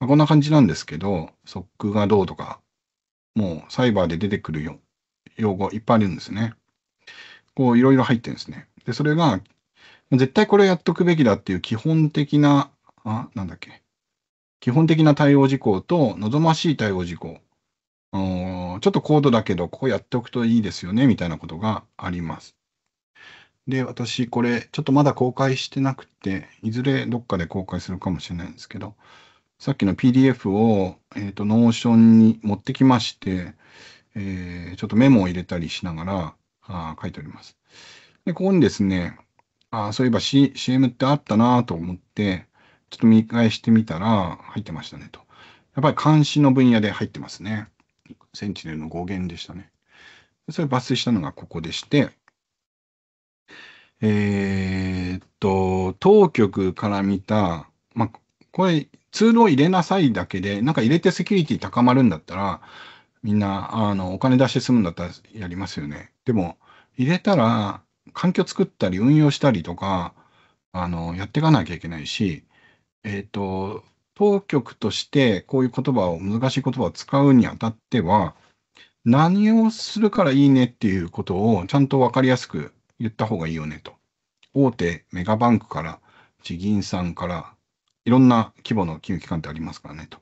S1: まあ、こんな感じなんですけど、ソックがどうとか、もうサイバーで出てくるよ用語いっぱいあるんですね。こういろいろ入ってるんですね。で、それが、絶対これをやっとくべきだっていう基本的な、あ、なんだっけ。基本的な対応事項と望ましい対応事項。ちょっと高度だけど、ここやっておくといいですよね、みたいなことがあります。で、私、これ、ちょっとまだ公開してなくて、いずれどっかで公開するかもしれないんですけど、さっきの PDF を、えっ、ー、と、ノーションに持ってきまして、えー、ちょっとメモを入れたりしながらあ書いております。で、ここにですね、あそういえば、C、CM ってあったなと思って、ちょっと見返してみたら、入ってましたねと。やっぱり監視の分野で入ってますね。センチネルの語源でしたね。それ抜粋したのがここでして、えー、っと、当局から見た、まあ、これ、ツールを入れなさいだけで、なんか入れてセキュリティ高まるんだったら、みんな、あの、お金出して済むんだったらやりますよね。でも、入れたら、環境作ったり運用したりとか、あの、やっていかなきゃいけないし、えっ、と、当局としてこういう言葉を、難しい言葉を使うにあたっては、何をするからいいねっていうことをちゃんと分かりやすく言った方がいいよねと。大手メガバンクから、地銀さんから、いろんな規模の金融機関ってありますからねと。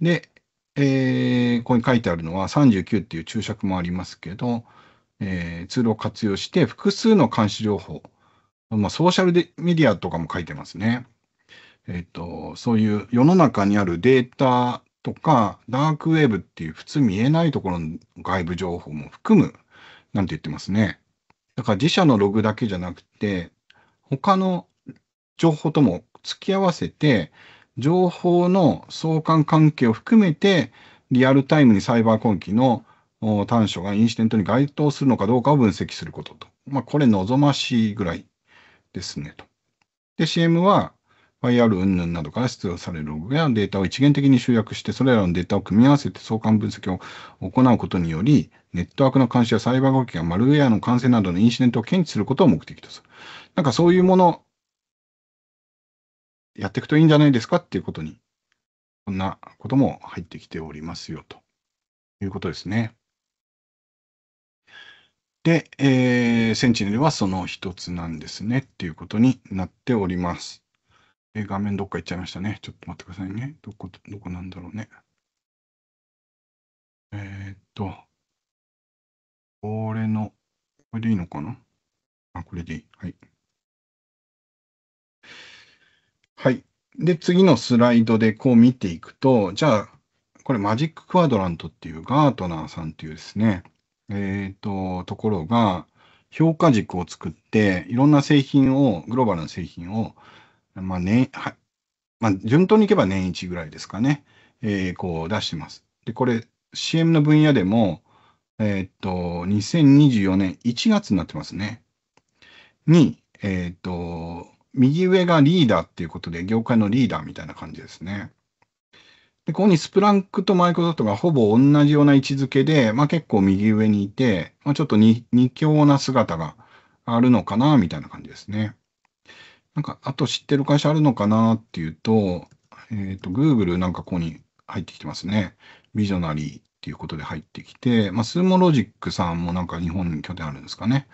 S1: で、えー、ここに書いてあるのは39っていう注釈もありますけど、えー、ツールを活用して複数の監視情報、まあ、ソーシャルメディアとかも書いてますね。えっと、そういう世の中にあるデータとか、ダークウェブっていう普通見えないところの外部情報も含む、なんて言ってますね。だから自社のログだけじゃなくて、他の情報とも付き合わせて、情報の相関関係を含めて、リアルタイムにサイバー攻撃の短所がインシデントに該当するのかどうかを分析することと。まあ、これ望ましいぐらいですねと。で、CM は、IR 云々などから出動されるログやデータを一元的に集約して、それらのデータを組み合わせて相関分析を行うことにより、ネットワークの監視やサイバー攻撃やマルウェアの感染などのインシデントを検知することを目的とする。なんかそういうもの、
S2: やっていくといいんじゃないですかっていうことに、こんなことも入ってきておりますよ、ということですね。
S1: で、えー、センチネルはその一つなんですねっていうことに
S2: なっております。え、画面どっか行っちゃいましたね。ちょっと待ってくださいね。どこ、どこなんだろうね。えー、っと、これの、これでいいのかなあ、これでいい。はい。
S1: はい。で、次のスライドでこう見ていくと、じゃあ、これマジッククワドラントっていうガートナーさんっていうですね、えっ、と、ところが、評価軸を作って、いろんな製品を、グローバルな製品をまあね、はい。まあ、順当にいけば年一ぐらいですかね。えー、こう出してます。で、これ、CM の分野でも、えー、っと、2024年1月になってますね。に、えー、っと、右上がリーダーっていうことで、業界のリーダーみたいな感じですね。で、ここにスプランクとマイクロソフトがほぼ同じような位置づけで、まあ結構右上にいて、まあちょっと二強な姿があるのかな、みたいな感じですね。なんか、あと知ってる会社あるのかなっていうと、えっ、と、Google なんかここに入ってきてますね。ビジョナリーっていうことで入ってきて、まあ、スーモロジックさんもなんか日本に拠点あるんですかね。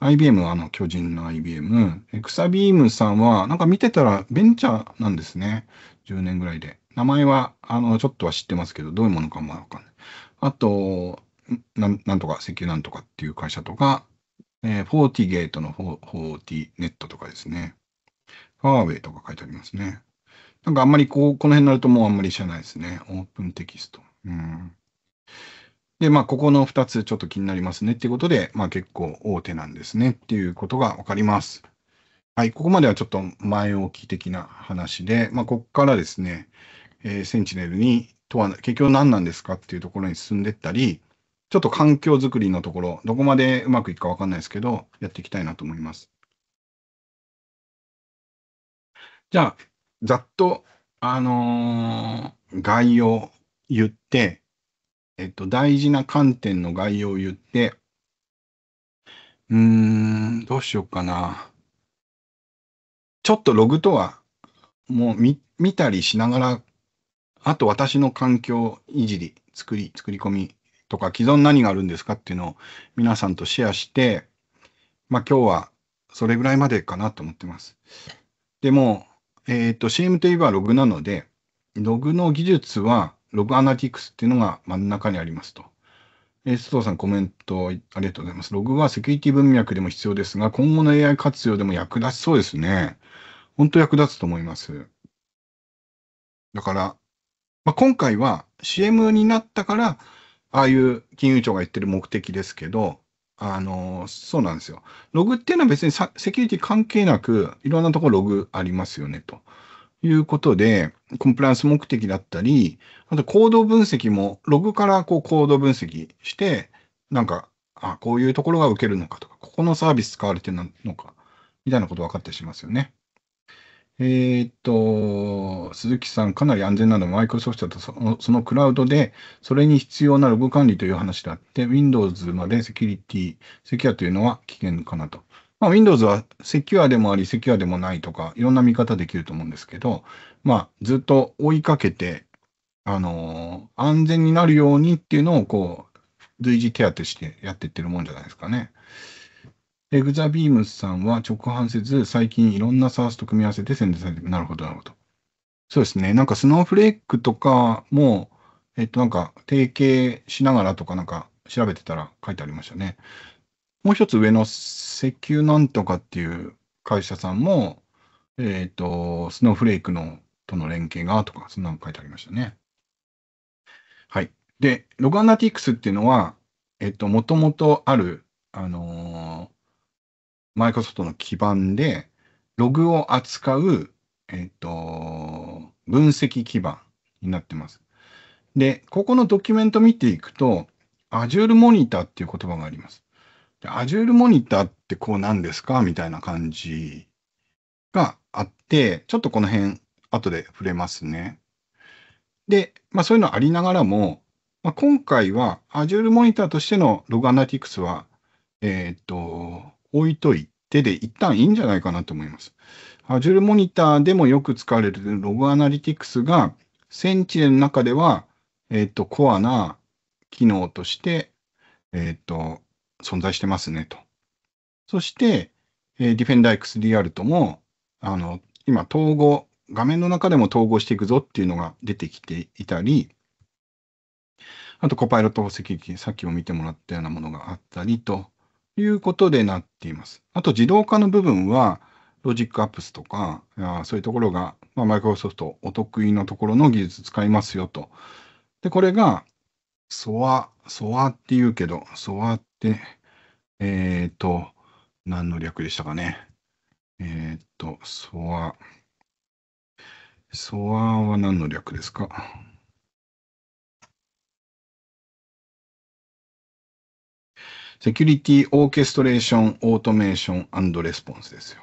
S1: IBM はあの巨人の IBM。エクサビームさんはなんか見てたらベンチャーなんですね。10年ぐらいで。名前はあのちょっとは知ってますけど、どういうものかもわかんない。あと、ななんとか石油なんとかっていう会社とか、えー、フォーティゲートのフォーティネットとかですね。ファーウェイとか書いてありますね。なんかあんまりこう、この辺になるともうあんまり知らないですね。オープンテキスト。うん。で、まあ、ここの2つちょっと気になりますねっていうことで、まあ結構大手なんですねっていうことがわかります。はい、ここまではちょっと前置き的な話で、まあ、ここからですね、えー、センチネルにとは結局何なんですかっていうところに進んでったり、ちょっと環境づくりのところ、どこまでうまくいくかわかんないですけど、やっていきたいなと思います。じゃあ、ざっと、あのー、概要言って、えっと、大事な観点の概要を言って、うーん、どうしようかな。ちょっとログとは、もう見見たりしながら、あと私の環境いじり、作り、作り込みとか、既存何があるんですかっていうのを皆さんとシェアして、まあ今日はそれぐらいまでかなと思ってます。でも、えっ、ー、と、CM といえばログなので、ログの技術は、ログアナティクスっていうのが真ん中にありますと。えー、須藤さんコメントありがとうございます。ログはセキュリティ文脈でも必要ですが、今後の AI 活用でも役立ちそうですね。本当役立つと思います。だから、まあ、今回は CM になったから、ああいう金融庁が言ってる目的ですけど、あの、そうなんですよ。ログっていうのは別にセキュリティ関係なく、いろんなところログありますよね、ということで、コンプライアンス目的だったり、あと行動分析も、ログからこう行動分析して、なんか、あ、こういうところが受けるのかとか、ここのサービス使われてるのか、みたいなこと分かったりしますよね。えー、っと、鈴木さん、かなり安全なのはマイクロソフトとそのそのクラウドで、それに必要なログ管理という話であって、Windows までセキュリティ、セキュアというのは危険かなと。まあ、Windows はセキュアでもあり、セキュアでもないとか、いろんな見方できると思うんですけど、まあ、ずっと追いかけて、あのー、安全になるようにっていうのを、こう、随時手当てしてやってってるもんじゃないですかね。エグザビームスさんは直販せず、最近いろんなサースと組み合わせて宣伝されてる。なるほど、なるほど。そうですね。なんかスノーフレークとかも、えっと、なんか提携しながらとかなんか調べてたら書いてありましたね。もう一つ上の石油なんとかっていう会社さんも、えっ、と、スノーフレークのとの連携がとか、そんなの書いてありましたね。はい。で、ロガナティクスっていうのは、えっ、と、もともとある、あのーマイクロソフトの基盤で、ログを扱う、えっ、と、分析基盤になってます。で、ここのドキュメント見ていくと、Azure モニターっていう言葉があります。Azure モニターってこうなんですかみたいな感じがあって、ちょっとこの辺、後で触れますね。で、まあそういうのありながらも、まあ、今回は Azure モニターとしてのログアナリティクスは、えっ、ー、と、置いといてで一旦いいんじゃないかなと思います。Azure モニターでもよく使われるログアナリティクスが、センチネルの中では、えっ、ー、と、コアな機能として、えっ、ー、と、存在してますねと。そして、えー、Defender XDR とも、あの、今統合、画面の中でも統合していくぞっていうのが出てきていたり、あとコパイロットセキュリティ、さっきも見てもらったようなものがあったりと、いうことでなっています。あと自動化の部分は、ロジックアップスとか、そういうところが、まあ、マイクロソフトお得意のところの技術使いますよと。で、これが、ソア、ソアって言うけど、ソアって、えっ、ー、と、何の略でしたかね。えっ、ー、と、
S2: ソア。ソアは何の略ですかセキュリティオーケストレーション、オートメーションレスポンスですよ。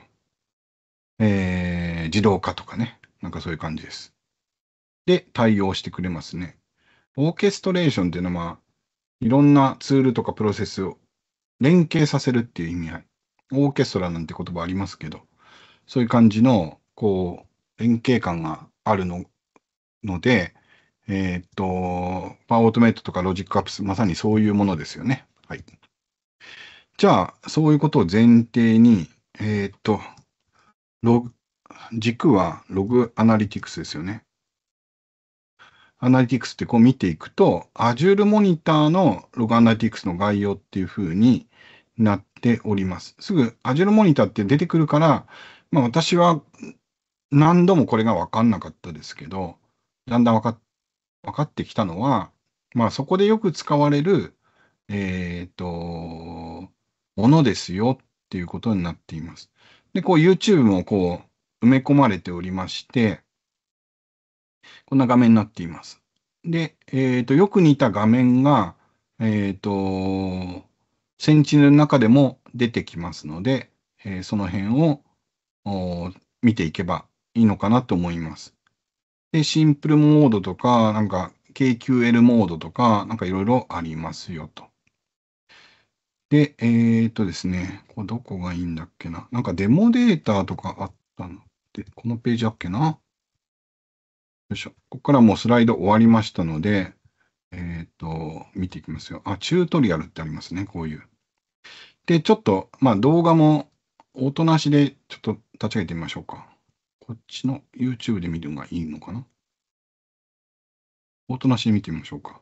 S1: えー、自動化とかね。なんかそういう感じです。で、対応してくれますね。オーケストレーションっていうのは、いろんなツールとかプロセスを連携させるっていう意味合い。オーケストラなんて言葉ありますけど、そういう感じの、こう、連携感があるのので、えー、っと、パワーオートメイトとかロジックアップス、まさにそういうものですよね。はい。じゃあ、そういうことを前提に、えっ、と、ロ軸はログアナリティクスですよね。アナリティクスってこう見ていくと、Azure モニターのログアナリティクスの概要っていう風になっております。すぐ Azure モニターって出てくるから、まあ私は何度もこれがわかんなかったですけど、だんだんわかってきたのは、まあそこでよく使われる、えっ、ー、と、ものですよっていうことになっています。で、こう YouTube もこう埋め込まれておりまして、こんな画面になっています。で、えっ、ー、と、よく似た画面が、えっ、ー、と、センチの中でも出てきますので、えー、その辺を見ていけばいいのかなと思います。で、シンプルモードとか、なんか KQL モードとか、なんかいろいろありますよと。で、えー、っとですね、ここどこがいいんだっけな。なんかデモデータとかあったのって、このページあっけな。よいしょ。ここからもうスライド終わりましたので、えー、っと、見ていきますよ。あ、チュートリアルってありますね、こういう。で、ちょっと、まあ動画も音なしでちょっと立ち上げてみましょう
S2: か。こっちの YouTube で見るのがいいのかな。音なしで見てみましょうか。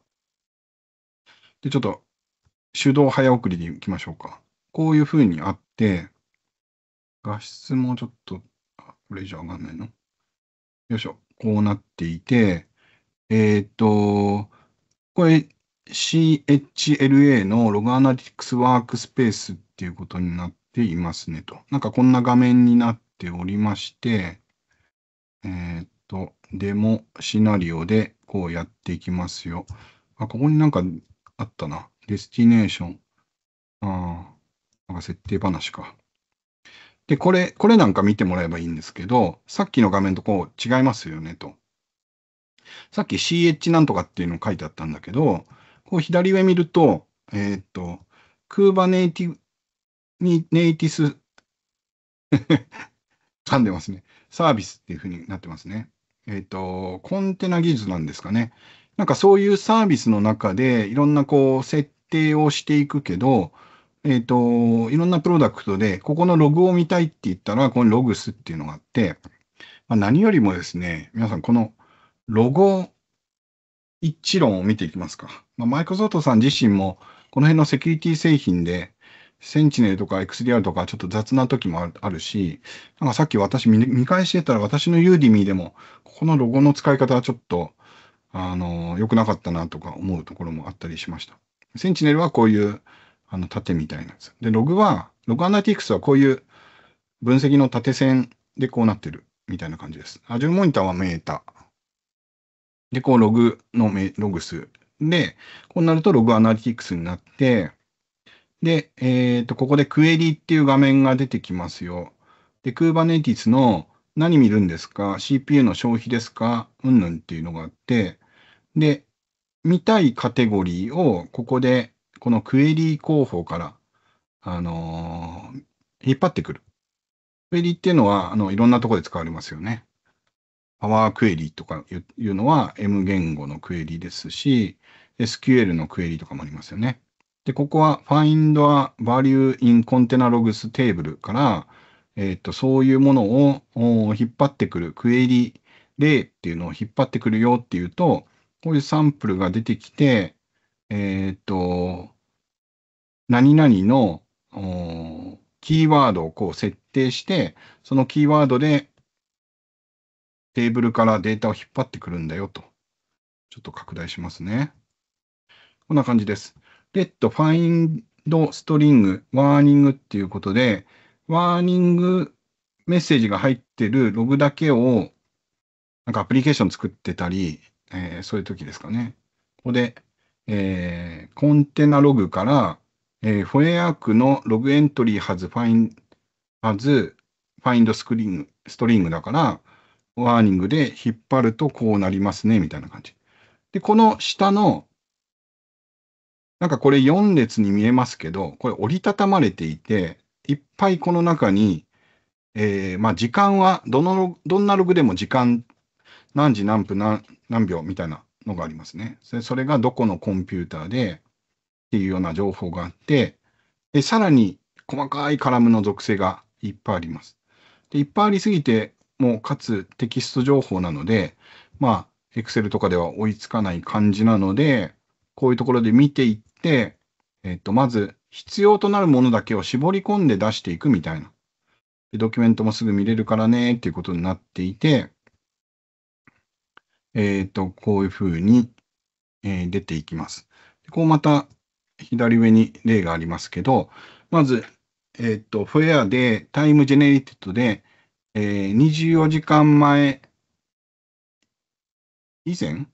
S2: で、ちょっと手動早送りでい
S1: きましょうか。こういうふうにあって、画質もちょっと、これ以上上がんないのよいしょ。こうなっていて、えっ、ー、と、これ CHLA のログアナリティクスワークスペースっていうことになっていますねと。なんかこんな画面になっておりまして、えっ、ー、と、デモシナリオでこうやっていきますよ。あ、ここになんかあったな。デスティネーション。ああ、なんか設定話か。で、これ、これなんか見てもらえばいいんですけど、さっきの画面とこう違いますよねと。さっき CH なんとかっていうの書いてあったんだけど、こう左上見ると、えー、っと、クーバネイティにネイティス噛んでますね。サービスっていうふうになってますね。えっ、と、コンテナ技術なんですかね。なんかそういうサービスの中で、いろんなこう設定をしていくけど、えっ、ー、と、いろんなプロダクトで、ここのログを見たいって言ったら、このログスっていうのがあって、まあ、何よりもですね、皆さんこのロゴ一論を見ていきますか。まあ、マイクロソフトさん自身も、この辺のセキュリティ製品で、センチネルとか XDR とかちょっと雑な時もあるし、なんかさっき私見返してたら私のユーディミーでも、ここのロゴの使い方はちょっと、あの、良くなかったなとか思うところもあったりしました。センチネルはこういう、あの、縦みたいなやつ。で、ログは、ログアナリティクスはこういう分析の縦線でこうなってるみたいな感じです。Azure モニターはメータ。で、こうログのメ、ログ数。で、こうなるとログアナリティクスになって、で、えっ、ー、と、ここでクエリっていう画面が出てきますよ。で、Kubernetes の何見るんですか ?CPU の消費ですかうんぬんっていうのがあって、で、見たいカテゴリーを、ここで、このクエリー広報から、あのー、引っ張ってくる。クエリーっていうのは、あの、いろんなところで使われますよね。パワークエリーとかいうのは M 言語のクエリですし、SQL のクエリとかもありますよね。で、ここは Find a Value in Container Logs Table から、えっ、ー、と、そういうものを引っ張ってくるクエリ例っていうのを引っ張ってくるよっていうと、こういうサンプルが出てきて、えっ、ー、と、何々のキーワードをこう設定して、そのキーワードでテーブルからデータを引っ張ってくるんだよと。ちょっと拡大しますね。こんな感じです。レッドファインドストリングワーニングっていうことで、ワーニングメッセージが入ってるログだけをなんかアプリケーション作ってたり、えー、そういう時ですかね。ここで、えー、コンテナログから、えー、フォエアークのログエントリーハズファイン、ハズファインドスクリング、ストリングだから、ワーニングで引っ張るとこうなりますね、みたいな感じ。で、この下の、なんかこれ4列に見えますけど、これ折りたたまれていて、いっぱいこの中に、えー、まあ時間は、どの、どんなログでも時間何時何分何何秒みたいなのがありますね。それそれがどこのコンピューターでっていうような情報があって、でさらに細かいカラムの属性がいっぱいあります。でいっぱいありすぎて、もうかつテキスト情報なので、まあ、Excel とかでは追いつかない感じなので、こういうところで見ていって、えっ、と、まず必要となるものだけを絞り込んで出していくみたいな。ドキュメントもすぐ見れるからねっていうことになっていて、えっ、ー、と、こういうふうに、え出ていきます。こうまた左上に例がありますけど、まず、えっ、ー、と、フェアでタイムジェネリテットで、えー、24時間前以前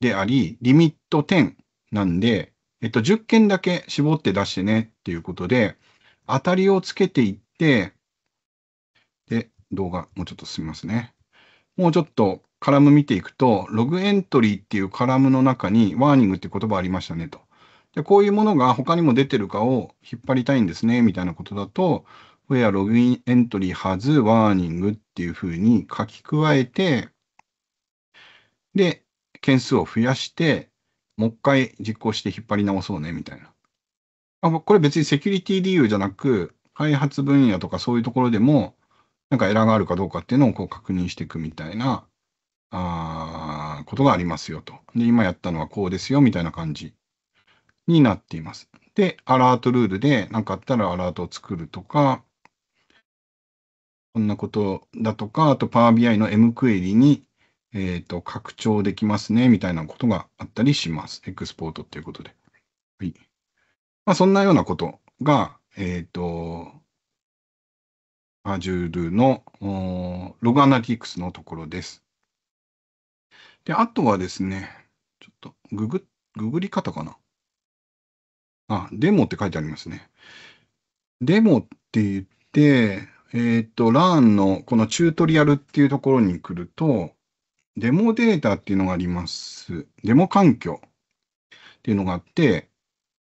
S1: であり、リミット10なんで、えっ、ー、と、10件だけ絞って出してねっていうことで、当たりをつけていって、で、動画もうちょっと進みますね。もうちょっとカラム見ていくと、ログエントリーっていうカラムの中にワーニングっていう言葉ありましたねと。でこういうものが他にも出てるかを引っ張りたいんですね、みたいなことだと、ウェアログインエントリーハズワーニングっていうふうに書き加えて、で、件数を増やして、もう一回実行して引っ張り直そうね、みたいな。あこれ別にセキュリティ理由じゃなく、開発分野とかそういうところでも、なんかエラーがあるかどうかっていうのをこう確認していくみたいな、あことがありますよと。で、今やったのはこうですよみたいな感じになっています。で、アラートルールで何かあったらアラートを作るとか、こんなことだとか、あと Power BI の M クエリに、えっ、ー、と、拡張できますね、みたいなことがあったりします。エクスポートっていうことで。はい。まあ、そんなようなことが、えっ、ー、と、Azure のログアナリティクスのところです。で、あとはですね、ちょっとググ、ググり方かな。あ、デモって書いてありますね。デモって言って、えっ、ー、と、LAN のこのチュートリアルっていうところに来ると、デモデータっていうのがあります。デモ環境っていうのがあって、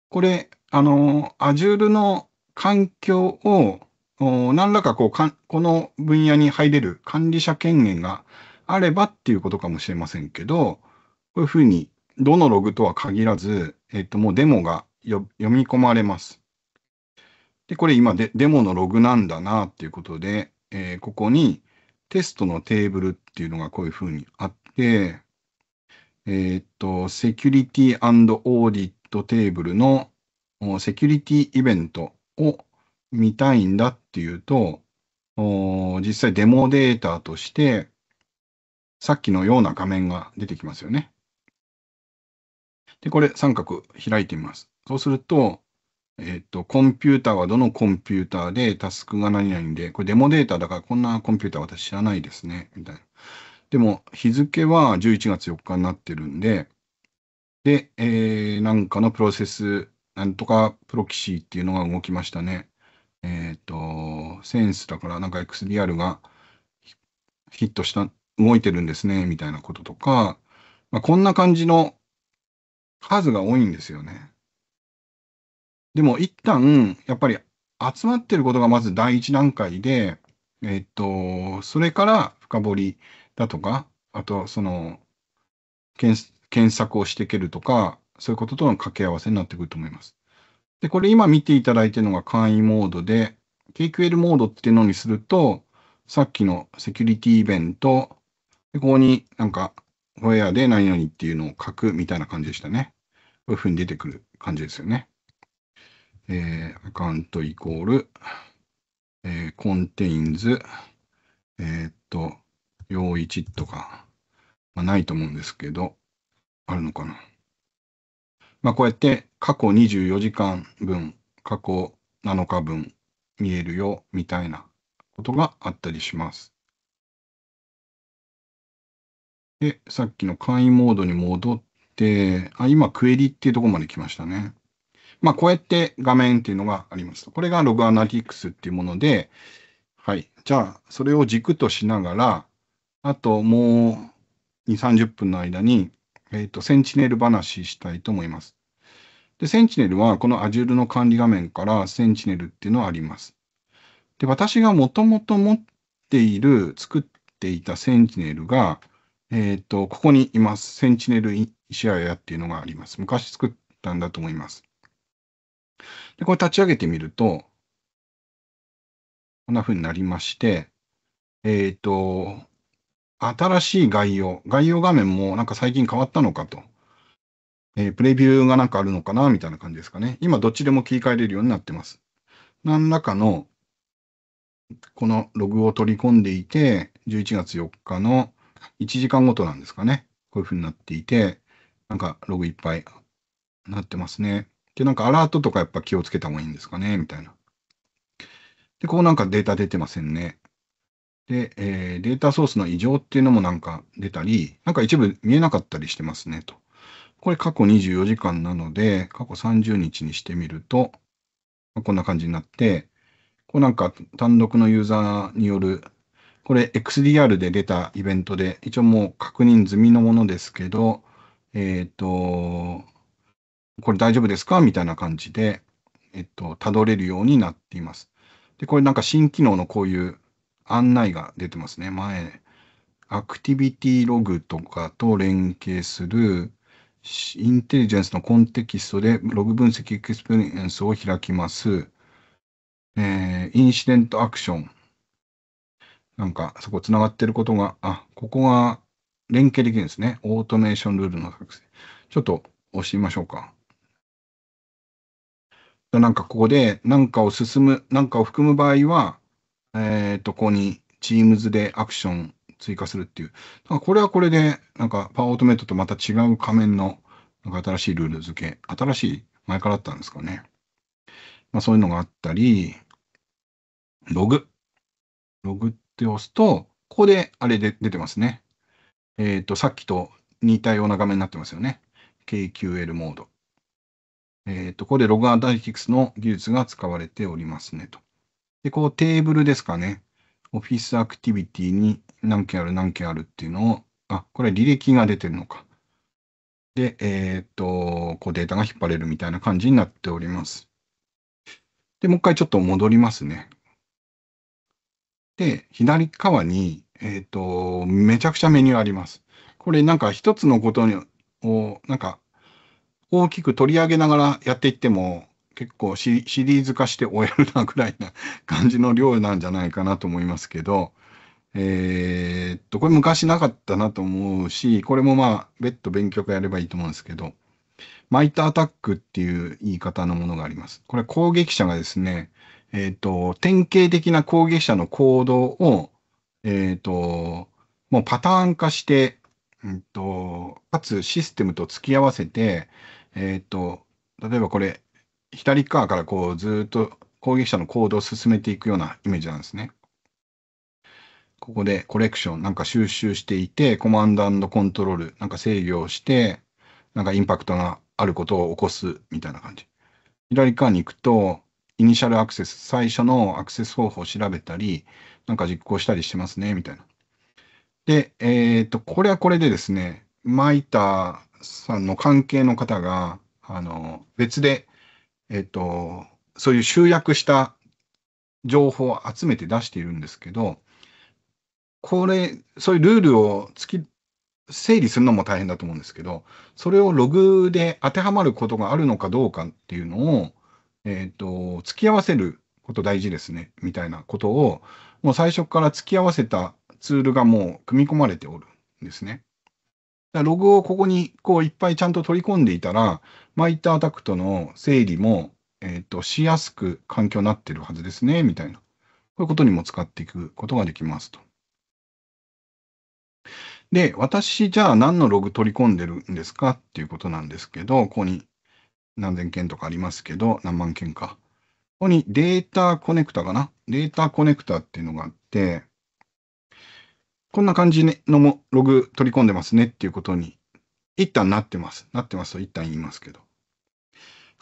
S1: これ、あの、Azure の環境を何らかこうか、この分野に入れる管理者権限があればっていうことかもしれませんけど、こういうふうに、どのログとは限らず、えっ、ー、と、もうデモが読み込まれます。で、これ今で、デモのログなんだなっていうことで、えー、ここにテストのテーブルっていうのがこういうふうにあって、えっ、ー、と、セキュリティオーディットテーブルのセキュリティイベントを見たいんだっていうと、実際デモデータとして、さっきのような画面が出てきますよね。で、これ三角開いてみます。そうすると、えっ、ー、と、コンピューターはどのコンピューターで、タスクが何々で、これデモデータだからこんなコンピューター私知らないですね、みたいな。でも、日付は11月4日になってるんで、で、えー、なんかのプロセス、なんとかプロキシーっていうのが動きましたね。えっ、ー、と、センスだからなんか XDR がヒットした、動いてるんですね、みたいなこととか、まあ、こんな感じの数が多いんですよね。でも一旦、やっぱり集まってることがまず第一段階で、えっ、ー、と、それから深掘りだとか、あと、その、検索をしていけるとか、そういうこととの掛け合わせになってくると思います。で、これ今見ていただいているのが簡易モードで、KQL モードっていうのにすると、さっきのセキュリティイベント、でここになんか、フォアで何々っていうのを書くみたいな感じでしたね。こういう風に出てくる感じですよね。えー、アカウントイコール、えー、コンテインズ、えー、っと、用一とか、まあ、ないと思うんですけど、あるのかな。まあ、こうやって過去24時間分、
S2: 過去7日分見えるよみたいなことがあったりします。で、さっきの簡易モードに
S1: 戻って、あ、今クエリっていうとこまで来ましたね。まあ、こうやって画面っていうのがあります。これがログアナリティクスっていうもので、はい。じゃあ、それを軸としながら、あともう2、30分の間に、えっ、ー、と、センチネル話したいと思います。で、センチネルはこの Azure の管理画面からセンチネルっていうのはあります。で、私がもともと持っている、作っていたセンチネルが、えっ、ー、と、ここにいます。センチネルシェアやっていうのがあります。昔作ったんだと思います。で、これ立ち上げてみると、こんな風になりまして、えっ、ー、と、新しい概要、概要画面もなんか最近変わったのかと。えー、プレビューがなんかあるのかなみたいな感じですかね。今どっちでも切り替えれるようになってます。何らかの、このログを取り込んでいて、11月4日の1時間ごとなんですかね。こういう風になっていて、なんかログいっぱいなってますね。で、なんかアラートとかやっぱ気をつけた方がいいんですかねみたいな。で、ここなんかデータ出てませんね。で、えー、データソースの異常っていうのもなんか出たり、なんか一部見えなかったりしてますねと。これ過去24時間なので、過去30日にしてみると、こんな感じになって、こうなんか単独のユーザーによる、これ XDR で出たイベントで、一応もう確認済みのものですけど、えっ、ー、と、これ大丈夫ですかみたいな感じで、えっと、たどれるようになっています。で、これなんか新機能のこういう案内が出てますね。前、アクティビティログとかと連携するインテリジェンスのコンテキストでログ分析エクスペリエンスを開きます。えー、インシデントアクション。なんか、そこ繋がってることが、あ、ここが連携できるんですね。オートメーションルールの作成。ちょっと押してみましょうか。なんかここで何かを進む、何かを含む場合は、えっ、と、ここに Teams でアクション追加するっていう。これはこれで、なんか、パワーオートメイトとまた違う仮面の、なんか新しいルール付け、新しい前からあったんですかね。まあそういうのがあったり、ログ。ログって押すと、ここであれで出てますね。えっ、ー、と、さっきと似たような画面になってますよね。KQL モード。えっ、ー、と、ここでログアナリティクスの技術が使われておりますねと。で、こうテーブルですかね。オフィスアクティビティに何件ある何件あるっていうのを、あ、これ履歴が出てるのか。で、えー、っと、こうデータが引っ張れるみたいな感じになっております。で、もう一回ちょっと戻りますね。で、左側に、えー、っと、めちゃくちゃメニューあります。これなんか一つのことを、なんか大きく取り上げながらやっていっても、結構シシリーズ化して終えるなぐらいな感じの量なんじゃないかなと思いますけど、えー、っと、これ昔なかったなと思うし、これもまあ別途勉強会やればいいと思うんですけど、マイトアタックっていう言い方のものがあります。これ攻撃者がですね、えー、っと、典型的な攻撃者の行動を、えー、っと、もうパターン化して、うんと、かつシステムと付き合わせて、えっと、例えばこれ、左側からこうずっと攻撃者の行動を進めていくようなイメージなんですね。ここでコレクションなんか収集していて、コマンドコントロールなんか制御をして、なんかインパクトがあることを起こすみたいな感じ。左側に行くと、イニシャルアクセス、最初のアクセス方法を調べたり、なんか実行したりしてますね、みたいな。で、えっ、と、これはこれでですね、マイタさんの関係の方が、あの、別でえっと、そういう集約した情報を集めて出しているんですけど、これ、そういうルールをつき、整理するのも大変だと思うんですけど、それをログで当てはまることがあるのかどうかっていうのを、えっ、ー、と、付き合わせること大事ですね、みたいなことを、もう最初から付き合わせたツールがもう組み込まれておるんですね。だログをここにこういっぱいちゃんと取り込んでいたら、巻ターアタックとの整理も、えーと、としやすく環境になってるはずですね、みたいな。こういうことにも使っていくことができますと。で、私じゃあ何のログ取り込んでるんですかっていうことなんですけど、ここに何千件とかありますけど、何万件か。ここにデータコネクタかなデータコネクタっていうのがあって、こんな感じのもログ取り込んでますねっていうことに、一旦なってます。なってますと一旦言いますけど。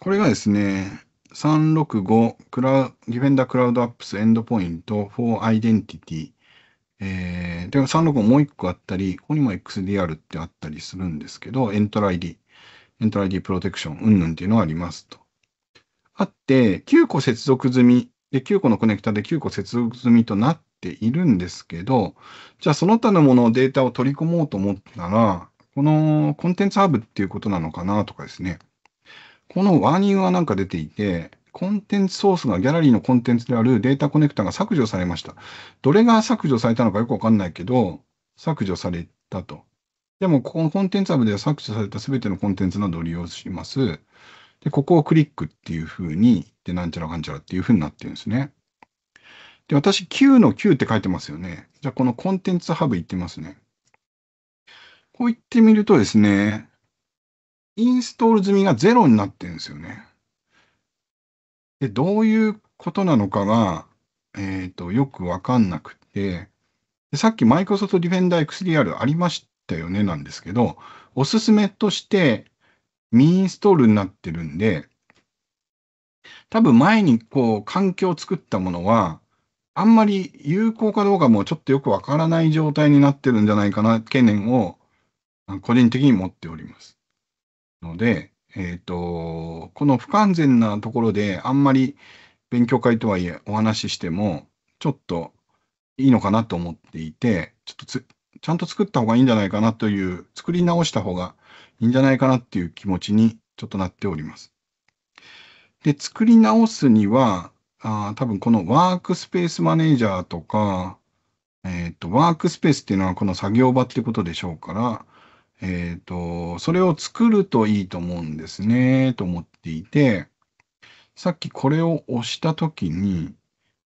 S1: これがですね、365クラウ、ディフェンダークラウドアップスエンドポイントフォーアイデンティ。ティ。えー、で、365もう一個あったり、ここにも XDR ってあったりするんですけど、エントラデ d エントラデ d プロテクション、うんぬんっていうのがありますと。あって、9個接続済み、で、9個のコネクタで9個接続済みとなっているんですけど、じゃあその他のものをデータを取り込もうと思ったら、このコンテンツハブっていうことなのかなとかですね。このワーニングはなんか出ていて、コンテンツソースがギャラリーのコンテンツであるデータコネクタが削除されました。どれが削除されたのかよくわかんないけど、削除されたと。でも、ここのコンテンツハブでは削除された全てのコンテンツなどを利用します。で、ここをクリックっていうふうに、で、なんちゃらかんちゃらっていうふうになってるんですね。で、私 Q の Q って書いてますよね。じゃあこのコンテンツハブ行ってみますね。こう言ってみるとですね、インストール済みが0になってるんですよね。で、どういうことなのかが、えっ、ー、と、よくわかんなくて、でさっき Microsoft Defender XDR ありましたよねなんですけど、おすすめとしてミインストールになってるんで、多分前にこう環境を作ったものは、あんまり有効かどうかもちょっとよくわからない状態になってるんじゃないかな懸念を個人的に持っております。ので、えっ、ー、と、この不完全なところであんまり勉強会とはいえお話ししてもちょっといいのかなと思っていて、ちょっとちゃんと作った方がいいんじゃないかなという、作り直した方がいいんじゃないかなっていう気持ちにちょっとなっております。で、作り直すには、あ多分このワークスペースマネージャーとか、えっ、ー、と、ワークスペースっていうのはこの作業場ってことでしょうから、えっ、ー、と、それを作るといいと思うんですね、と思っていて、さっきこれを押したときに、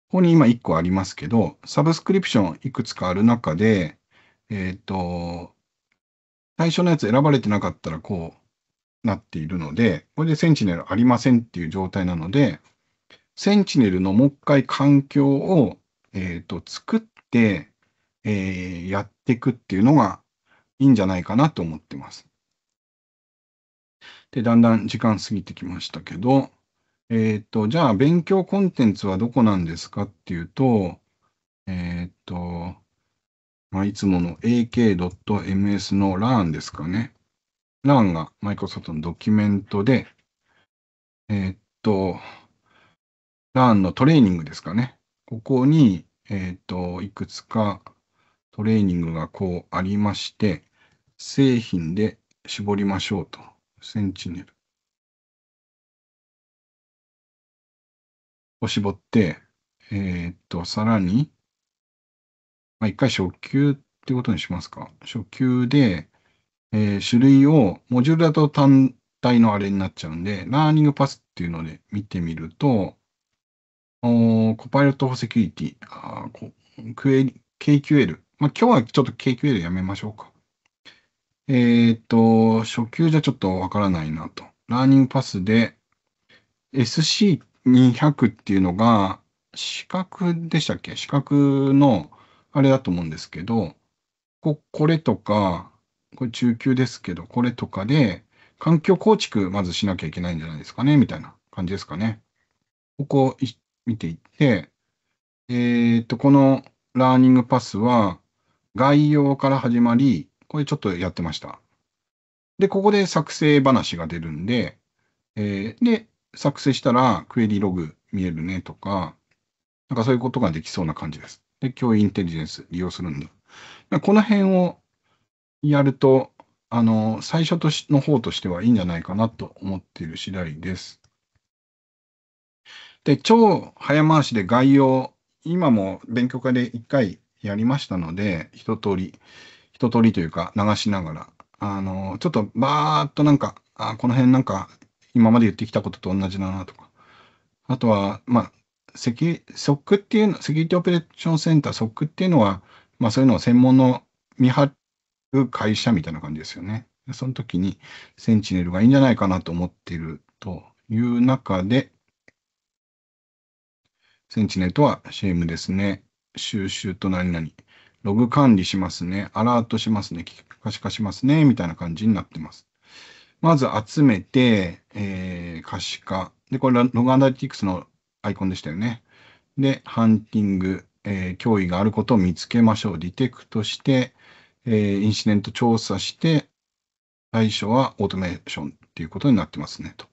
S1: ここに今1個ありますけど、サブスクリプションいくつかある中で、えっ、ー、と、最初のやつ選ばれてなかったらこうなっているので、これでセンチネルありませんっていう状態なので、センチネルのもう一回環境を、えっ、ー、と、作って、えー、やっていくっていうのがいいんじゃないかなと思ってます。で、だんだん時間過ぎてきましたけど、えっ、ー、と、じゃあ勉強コンテンツはどこなんですかっていうと、えっ、と、まあ、いつもの ak.ms の learn ですかね。learn が Microsoft のドキュメントで、えっと、ランのトレーニングですかね。ここに、えっ、ー、と、いくつか
S2: トレーニングがこうありまして、製品で絞りましょうと。センチネル。を絞って、えっ、ー、と、さらに、まあ、
S1: 一回初級ってことにしますか。初級で、えー、種類を、モジュールだと単体のあれになっちゃうんで、ラーニングパスっていうので見てみると、コパイロットフォセキュリティ、あこ KQL。まあ、今日はちょっと KQL やめましょうか。えっ、と、初級じゃちょっとわからないなと。ラーニングパスで SC200 っていうのが資格でしたっけ資格のあれだと思うんですけど、ここれとか、これ中級ですけど、これとかで環境構築まずしなきゃいけないんじゃないですかねみたいな感じですかね。ここ見ていって、えっ、ー、と、このラーニングパスは概要から始まり、これちょっとやってました。で、ここで作成話が出るんで、えー、で、作成したらクエリログ見えるねとか、なんかそういうことができそうな感じです。で、教員インテリジェンス利用するんで。この辺をやると、あの、最初としの方としてはいいんじゃないかなと思っている次第です。で、超早回しで概要、今も勉強会で一回やりましたので、一通り、一通りというか流しながら、あの、ちょっとバーっとなんか、あこの辺なんか今まで言ってきたことと同じだなとか、あとは、まあ、セキソックっていうの、セキュリティオペレーションセンター、ソックっていうのは、まあそういうのを専門の見張る会社みたいな感じですよね。その時にセンチネルがいいんじゃないかなと思っているという中で、センチネットはシェームですね。収集と何々。ログ管理しますね。アラートしますね。可視化しますね。みたいな感じになってます。まず集めて、えー、可視化。で、これログアナリティクスのアイコンでしたよね。で、ハンティング、えー、脅威があることを見つけましょう。ディテクトして、えー、インシデント調査して、対処はオートメーションっていうことになってますね、と。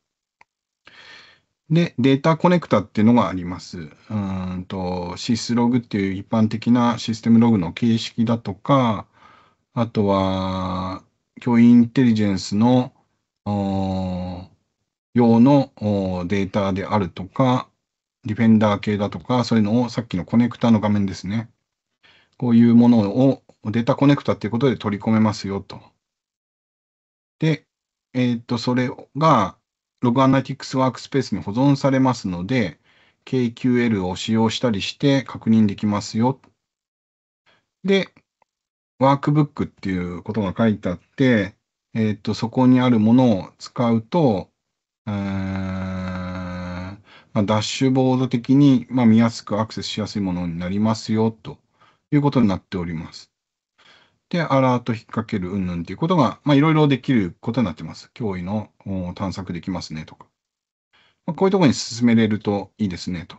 S1: で、データコネクタっていうのがあります。うんと、シスログっていう一般的なシステムログの形式だとか、あとは、教員インテリジェンスの、用のデータであるとか、ディフェンダー系だとか、そういうのをさっきのコネクタの画面ですね。こういうものをデータコネクタっていうことで取り込めますよと。で、えっ、ー、と、それが、ログアナティクスワークスペースに保存されますので、KQL を使用したりして確認できますよ。で、ワークブックっていうことが書いてあって、えっ、と、そこにあるものを使うと、うまあ、ダッシュボード的に、まあ、見やすくアクセスしやすいものになりますよ、ということになっております。で、アラート引っ掛ける、うんぬんっていうことが、まあ、いろいろできることになってます。脅威の探索できますねとか。まあ、こういうところに進めれるといいですねと。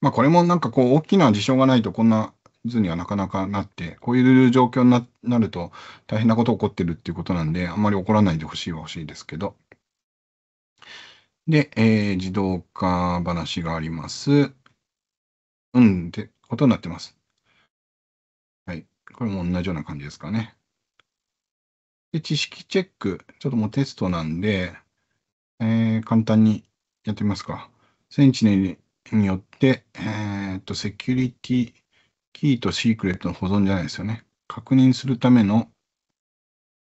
S1: まあ、これもなんかこう、大きな事象がないとこんな図にはなかなかなって、こういう状況になると大変なこと起こってるっていうことなんで、あんまり起こらないでほしいはほしいですけど。で、えー、自動化話
S2: があります。うんってことになってます。これも同じような感じですかね。で、知識チェック。ちょ
S1: っともうテストなんで、えー、簡単にやってみますか。センチネルによって、えー、っと、セキュリティ、キーとシークレットの保存じゃないですよね。確認するための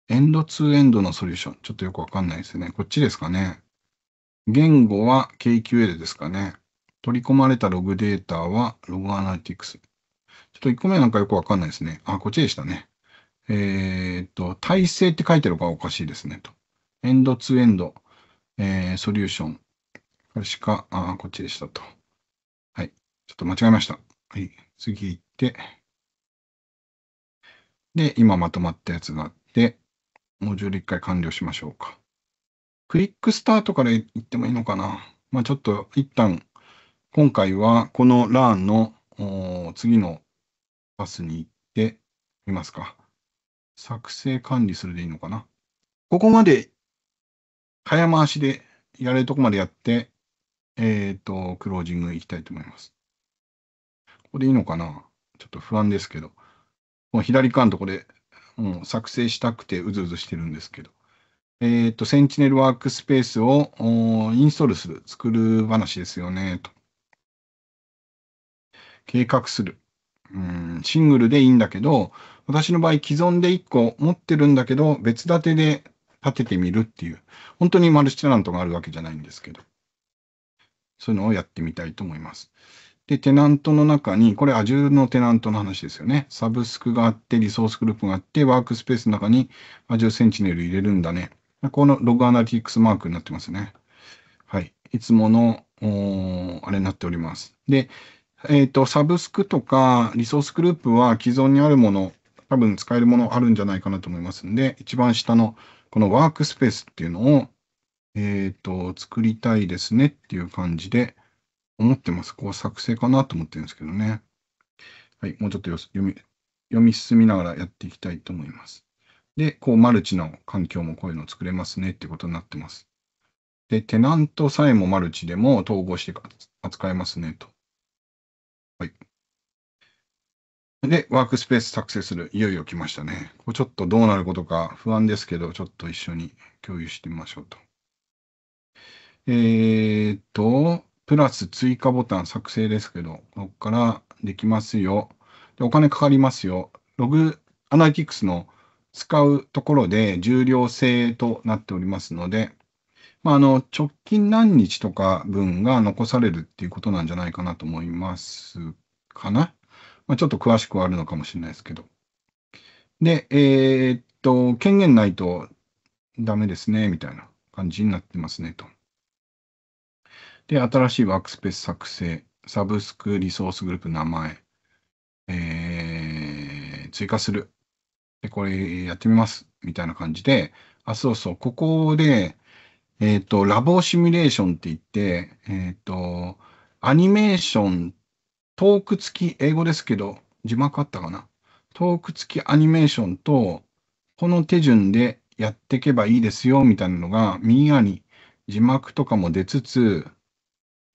S1: エンドツーエンドのソリューション。ちょっとよくわかんないですね。こっちですかね。言語は KQL ですかね。取り込まれたログデータはログアナリティクス。ちょっと1個目なんかよくわかんないですね。あ、こっちでしたね。えー、っと、耐性って書いてるのがおかしいですね。と。エンドツーエンド、えー、ソリューション。これしか、あ、こっちでしたと。はい。ちょっと間違えました。はい。次行って。で、今まとまったやつがあって、モジュール1回完了しましょうか。クリックスタートから行ってもいいのかな。まあちょっと一旦、今回はこの l a n の次のパスに行ってみますか。作成管理するでいいのかな。ここまで、早回しでやれるとこまでやって、えっ、ー、と、クロージング行きたいと思います。ここでいいのかなちょっと不安ですけど。この左側のとこで、もう作成したくてうずうずしてるんですけど。えっ、ー、と、センチネルワークスペースをインストールする、作る話ですよね、と。計画する。うん、シングルでいいんだけど、私の場合既存で1個持ってるんだけど、別立てで立ててみるっていう、本当にマルチテナントがあるわけじゃないんですけど、そういうのをやってみたいと思います。で、テナントの中に、これ Azure のテナントの話ですよね。サブスクがあって、リソースグループがあって、ワークスペースの中に Azure Sentinel 入れるんだね。このログアナリティクスマークになってますね。はい。いつもの、あれになっております。で、えっ、ー、と、サブスクとかリソースグループは既存にあるもの、多分使えるものあるんじゃないかなと思いますんで、一番下のこのワークスペースっていうのを、えっ、ー、と、作りたいですねっていう感じで思ってます。こう作成かなと思ってるんですけどね。はい、もうちょっと読み、読み進みながらやっていきたいと思います。で、こうマルチの環境もこういうの作れますねってことになってます。で、テナントさえもマルチでも統合して扱えますねと。で、ワークスペース作成する。いよいよ来ましたね。これちょっとどうなることか不安ですけど、ちょっと一緒に共有してみましょうと。えー、っと、プラス追加ボタン作成ですけど、ここからできますよ。でお金かかりますよ。ログアナリティクスの使うところで重量制となっておりますので、まあ、あの直近何日とか分が残されるっていうことなんじゃないかなと思いますかな。まあ、ちょっと詳しくはあるのかもしれないですけど。で、えー、っと、権限ないとダメですね、みたいな感じになってますね、と。で、新しいワークスペース作成、サブスクリソースグループ名前、えー、追加する。で、これやってみます、みたいな感じで、あ、そうそう、ここで、えっ、ー、と、ラボシミュレーションって言って、えっ、ー、と、アニメーショントーク付き、英語ですけど、字幕あったかな。トーク付きアニメーションと、この手順でやっていけばいいですよ、みたいなのが、右側に字幕とかも出つつ、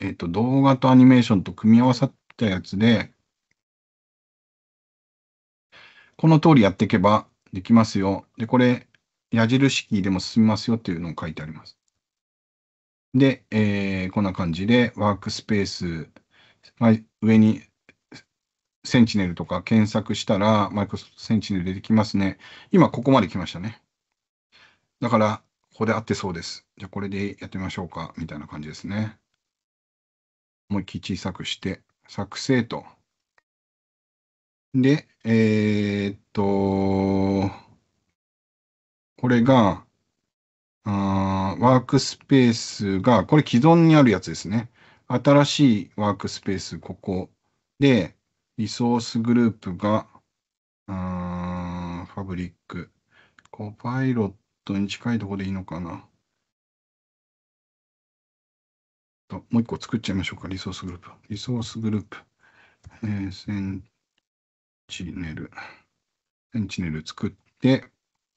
S1: えっ、と、動画とアニメーションと組み合わさったやつで、この通りやっていけばできますよ。で、これ、矢印キーでも進みますよっていうのを書いてあります。で、えー、こんな感じで、ワークスペース、上にセンチネルとか検索したら、マイクロソフトセンチネル出てきますね。今、ここまで来ましたね。だから、ここで合ってそうです。じゃあ、これでやってみましょうか、みたいな感じですね。
S2: 思いっきり小さくして、作成と。で、えー、っと、これが、
S1: あーワークスペースが、これ既存にあるやつですね。新しいワークスペース、ここで、リソースグループが、
S2: うん、ファブリック。コパイロットに近いところでいいのかな。と、もう一個作っちゃいましょうか、リソースグループ。リソースグループ。えー、センチネル。
S1: センチネル作って、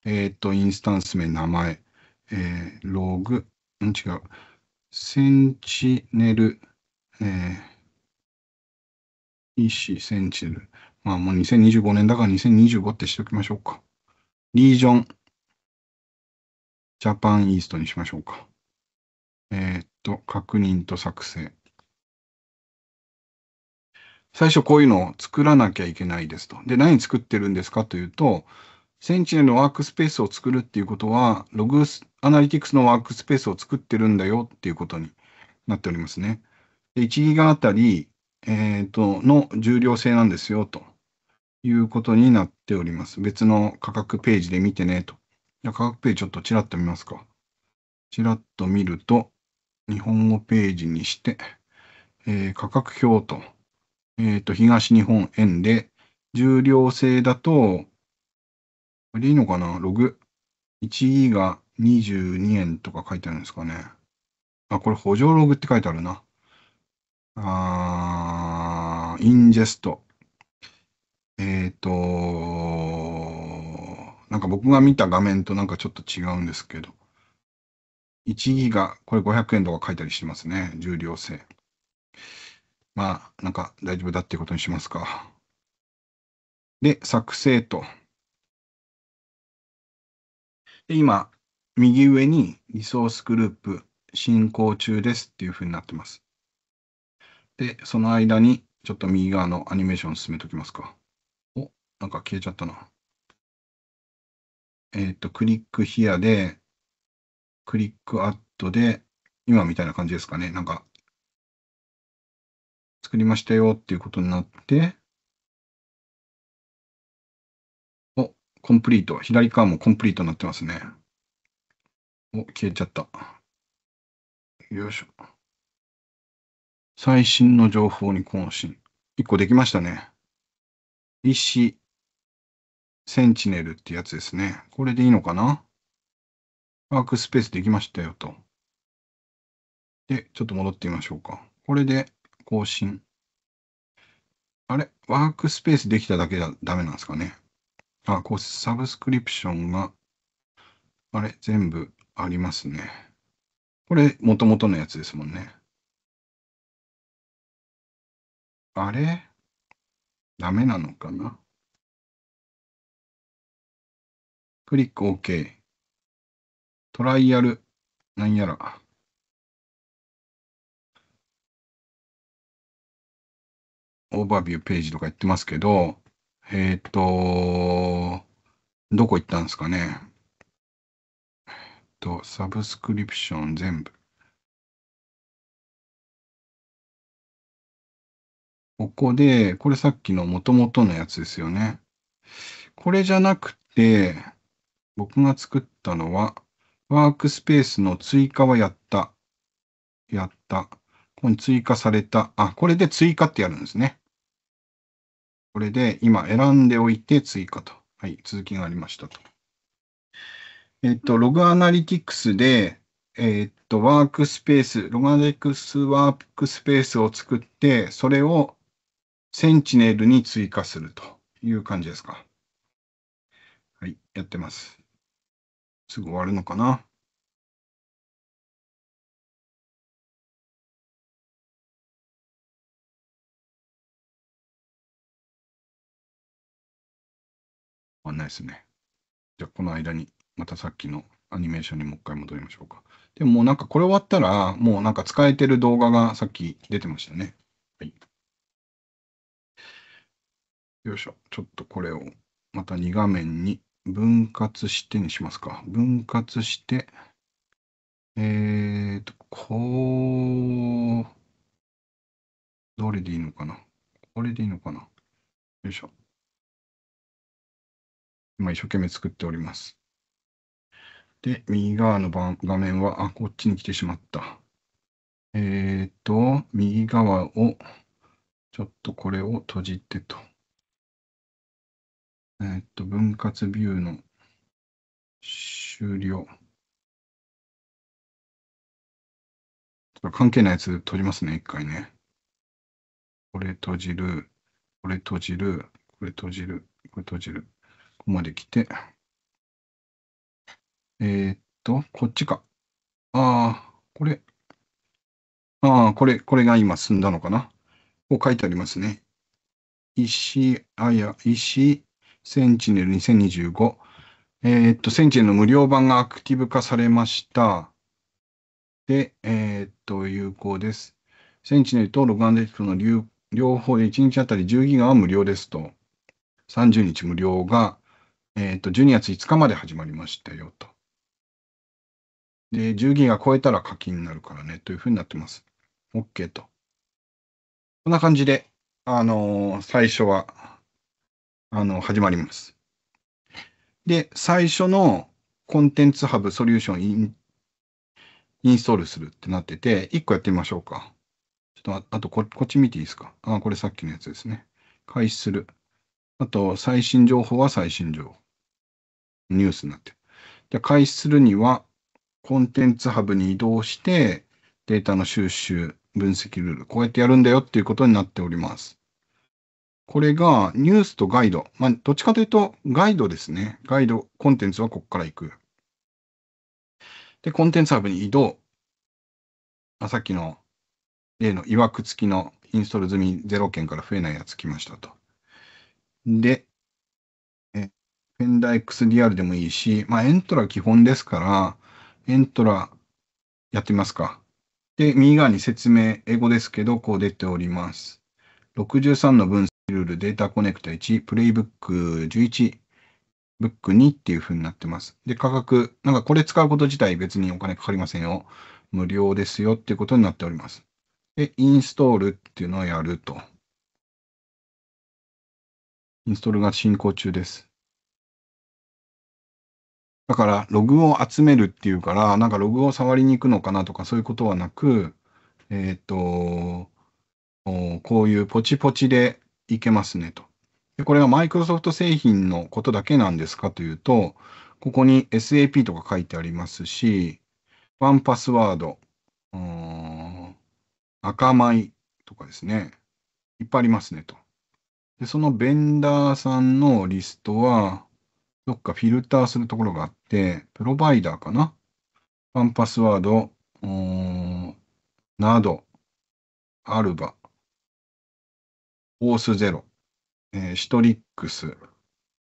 S1: えっ、ー、と、インスタンス名、名前、えー、ログ、ん違う。センチネル、え
S2: ー、イシセンチネル。まあもう2025年だから2025ってしておきましょうか。リージョン、ジャ
S1: パンイーストにしましょうか。えー、っと、確認と作成。最初こういうのを作らなきゃいけないですと。で、何作ってるんですかというと、センチネルのワークスペースを作るっていうことは、ログアナリティクスのワークスペースを作ってるんだよっていうことになっておりますね。で1ギガあたり、えーと、との重量性なんですよということになっております。別の価格ページで見てねと。じゃ価格ページちょっとちらっと見ますか。ちらっと見ると、日本語ページにして、えー、価格表と、えっ、ー、と、東日本円で、重量性だと、これでいいのかなログ。1E が22円とか書いてあるんですかね。あ、これ補助ログって書いてあるな。あー、インジェスト。えっ、ー、となんか僕が見た画面となんかちょっと違うんですけど。1ギガ、これ500円とか書いたりしてますね。重量制。
S2: まあ、なんか大丈夫だっていうことにしますか。で、作成と。で今、右上にリソースグループ進行中ですっていうふうになってます。
S1: で、その間に、ちょっと右側のアニメーション進めときますか。お、なんか
S2: 消えちゃったな。えっ、ー、と、クリックヒアで、クリックアットで、今みたいな感じですかね。なんか、作りましたよっていうことになって、コンプリート。左側もコンプリートになってますね。お、消えちゃった。よいしょ。最新の情報に更新。1個できましたね。石、センチネルってやつですね。これでいいのかなワークスペースできましたよと。で、ちょっと戻ってみましょうか。これで
S1: 更新。あれワークスペースできただけじゃダメなんですかねあ、こう、サブスクリプションが、あれ、全部あ
S2: りますね。これ、もともとのやつですもんね。あれダメなのかなクリック OK。トライアル、なんやら。オーバービューページとか言ってますけど、えっ、ー、と、どこ行ったんですかね。えっ、ー、と、サブスクリプション全部。ここで、これさっきの元々のやつですよね。
S1: これじゃなくて、僕が作ったのは、ワークスペースの追加はやった。やった。ここに追加された。あ、これで追加ってやるんですね。これで今選んでおいて追加と。はい、続きがありましたと。えっと、ログアナリティクスで、えっと、ワークスペース、ログアナリティクスワークスペースを作って、それをセンチネルに追加するという感じですか。
S2: はい、やってます。すぐ終わるのかな。わんないですね。じゃあ、この間に、またさっきのアニメーションにもう一回戻りましょうか。
S1: でもなんかこれ終わったら、もうなんか使えてる動画がさっき出てましたね。はい。よいしょ。ちょっとこれをまた2画面に分割してにしますか。分割して、
S2: えーと、こう、どれでいいのかな。これでいいのかな。よいしょ。今一生懸命作っております。で、右側の画面は、あ、こっちに来てしまった。えっ、ー、と、右側を、ちょっとこれを閉じてと。えっ、ー、と、分割ビューの終了。関係ないやつ閉じますね、一回ね。これ閉じる、これ閉じる、これ閉じる、これ閉じる。ここまで来て。えー、っと、こっちか。ああ、これ。
S1: ああ、これ、これが今進んだのかな。こう書いてありますね。石、あや、石、センチネル2025。えー、っと、センチネルの無料版がアクティブ化されました。で、えー、っと、有効です。センチネルとロガンデスクの両方で1日あたり10ギガは無料ですと。30日無料がえっ、ー、と、12月5日まで始まりましたよと。で、10ギガ超えたら課金になるからねというふうになってます。OK と。こんな感じで、あのー、最初は、あのー、始まります。で、最初のコンテンツハブソリューションインインストールするってなってて、1個やってみましょうか。ちょっとあ、あとこ、こっち見ていいですか。あ、これさっきのやつですね。開始する。あと、最新情報は最新情報。ニュースになってる。で、開始するには、コンテンツハブに移動して、データの収集、分析ルール、こうやってやるんだよっていうことになっております。これがニュースとガイド。まあ、どっちかというとガイドですね。ガイド、コンテンツはここから行く。で、コンテンツハブに移動。あさっきの例の曰く付きのインストール済み0件から増えないやつ来ましたと。で、ペンダー XDR でもいいし、まあ、エントラ基本ですから、エントラやってみますか。で、右側に説明、英語ですけど、こう出ております。63の分析ルール、データコネクタ1、プレイブック11、ブック2っていう風になってます。で、価格、なんかこれ使うこと自体別にお金かかりませんよ。無料ですよっていうことになっております。で、インストールっ
S2: ていうのをやると。インストールが進行中です。だから、ログを集めるっていうから、
S1: なんかログを触りに行くのかなとか、そういうことはなく、えっ、と、こういうポチポチでいけますねと。でこれがマイクロソフト製品のことだけなんですかというと、ここに SAP とか書いてありますし、ワンパスワード、赤米とかですね、いっぱいありますねと。でそのベンダーさんのリストは、どっかフィルターするところがあって、プロバイダーかなァンパスワード、など、アルバ、オースゼロ、えー、シトリックス、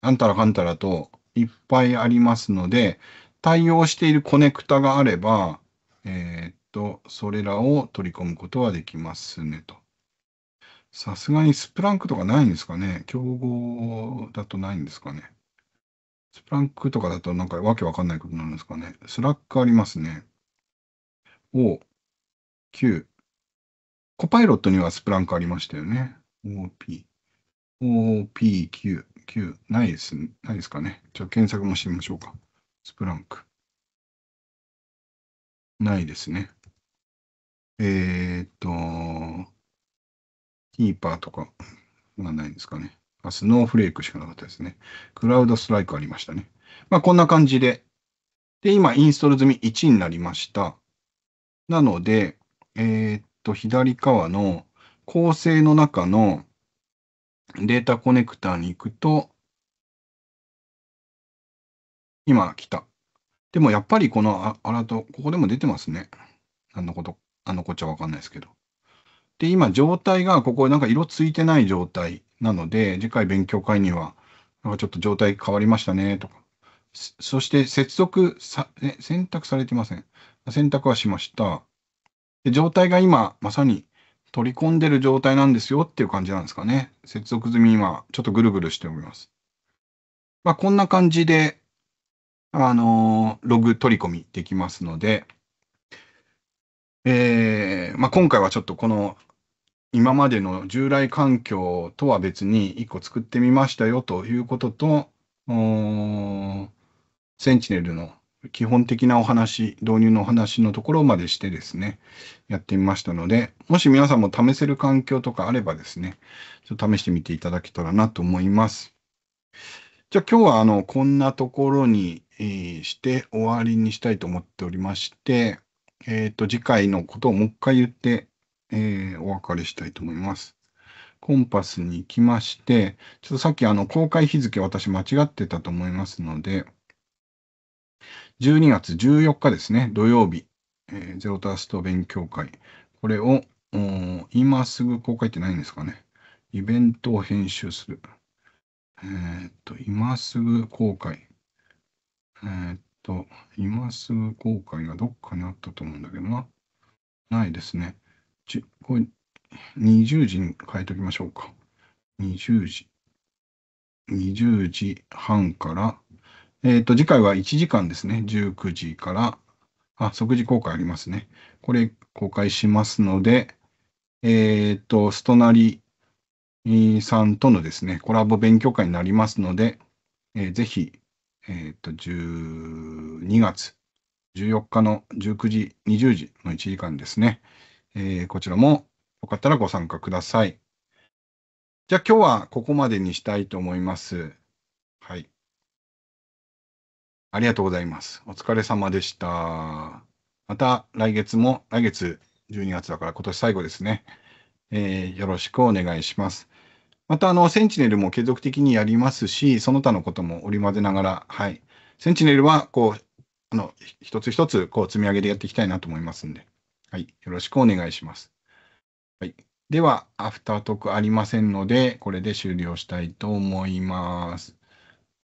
S1: なんたらかんたらといっぱいありますので、対応しているコネクタがあれば、えー、っと、それらを取り込むことはできますねと。さすがにスプランクとかないんですかね競合だとないんですかねスプランクとかだとなんかわけわかんないことなんですかね。スラックありますね。
S2: O、Q。コパイロット
S1: にはスプランクありましたよね。OP。OP、Q、Q。ないで
S2: す、ないですかね。ちょっと検索もしてみましょうか。スプランク。ないですね。えー、っと、キーパーとかがないんですかね。スノーフレークしかなかったですね。
S1: クラウドストライクありましたね。まあ、こんな感じで。で、今、インストール済み1になりました。なので、えー、っと、左側の
S2: 構成の中のデータコネクターに行くと、今来た。でもやっぱりこのアラー
S1: ト、ここでも出てますね。何のこと、あのこっちゃわかんないですけど。で、今、状態がここ、なんか色ついてない状態なので、次回勉強会には、なんかちょっと状態変わりましたね、とか。そして、接続さ、え、選択されてません。選択はしました。で状態が今、まさに取り込んでる状態なんですよっていう感じなんですかね。接続済み今、ちょっとぐるぐるしております。まあ、こんな感じで、あのー、ログ取り込みできますので、えーまあ、今回はちょっとこの今までの従来環境とは別に1個作ってみましたよということと、センチネルの基本的なお話、導入のお話のところまでしてですね、やってみましたので、もし皆さんも試せる環境とかあればですね、ちょっと試してみていただけたらなと思います。じゃあ今日はあのこんなところに、えして終わりにしたいと思っておりまして、えっ、ー、と、次回のことをもう一回言って、えー、お別れしたいと思います。コンパスに行きまして、ちょっとさっきあの公開日付私間違ってたと思いますので、12月14日ですね、土曜日、えー、ゼロタスト勉強会。これを今すぐ公開ってないんですかね。イベントを編集する。えー、っと、今すぐ公開。えー、と、今すぐ公開がどっかにあったと思うんだけどな。ないですね。ちこれ20時に変えておきましょうか。20時。20時半から、えっ、ー、と、次回は1時間ですね。19時から、あ、即時公開ありますね。これ公開しますので、えっ、ー、と、ストナリさんとのですね、コラボ勉強会になりますので、えー、ぜひえっ、と、12月14日の19時、20時の1時間ですね。えー、こちらもよかったらご参加ください。じゃあ今日はここまでにしたいと思います。はい。ありがとうございます。お疲れ様でした。また来月も、来月12月だから今年最後ですね。えー、よろしくお願いします。また、あの、センチネルも継続的にやりますし、その他のことも織り交ぜながら、はい。センチネルは、こう、あの、一つ一つ、こう、積み上げでやっていきたいなと思いますんで、はい。よろしくお願いします。はい。では、
S2: アフタートークありませんので、これで終了したいと思います。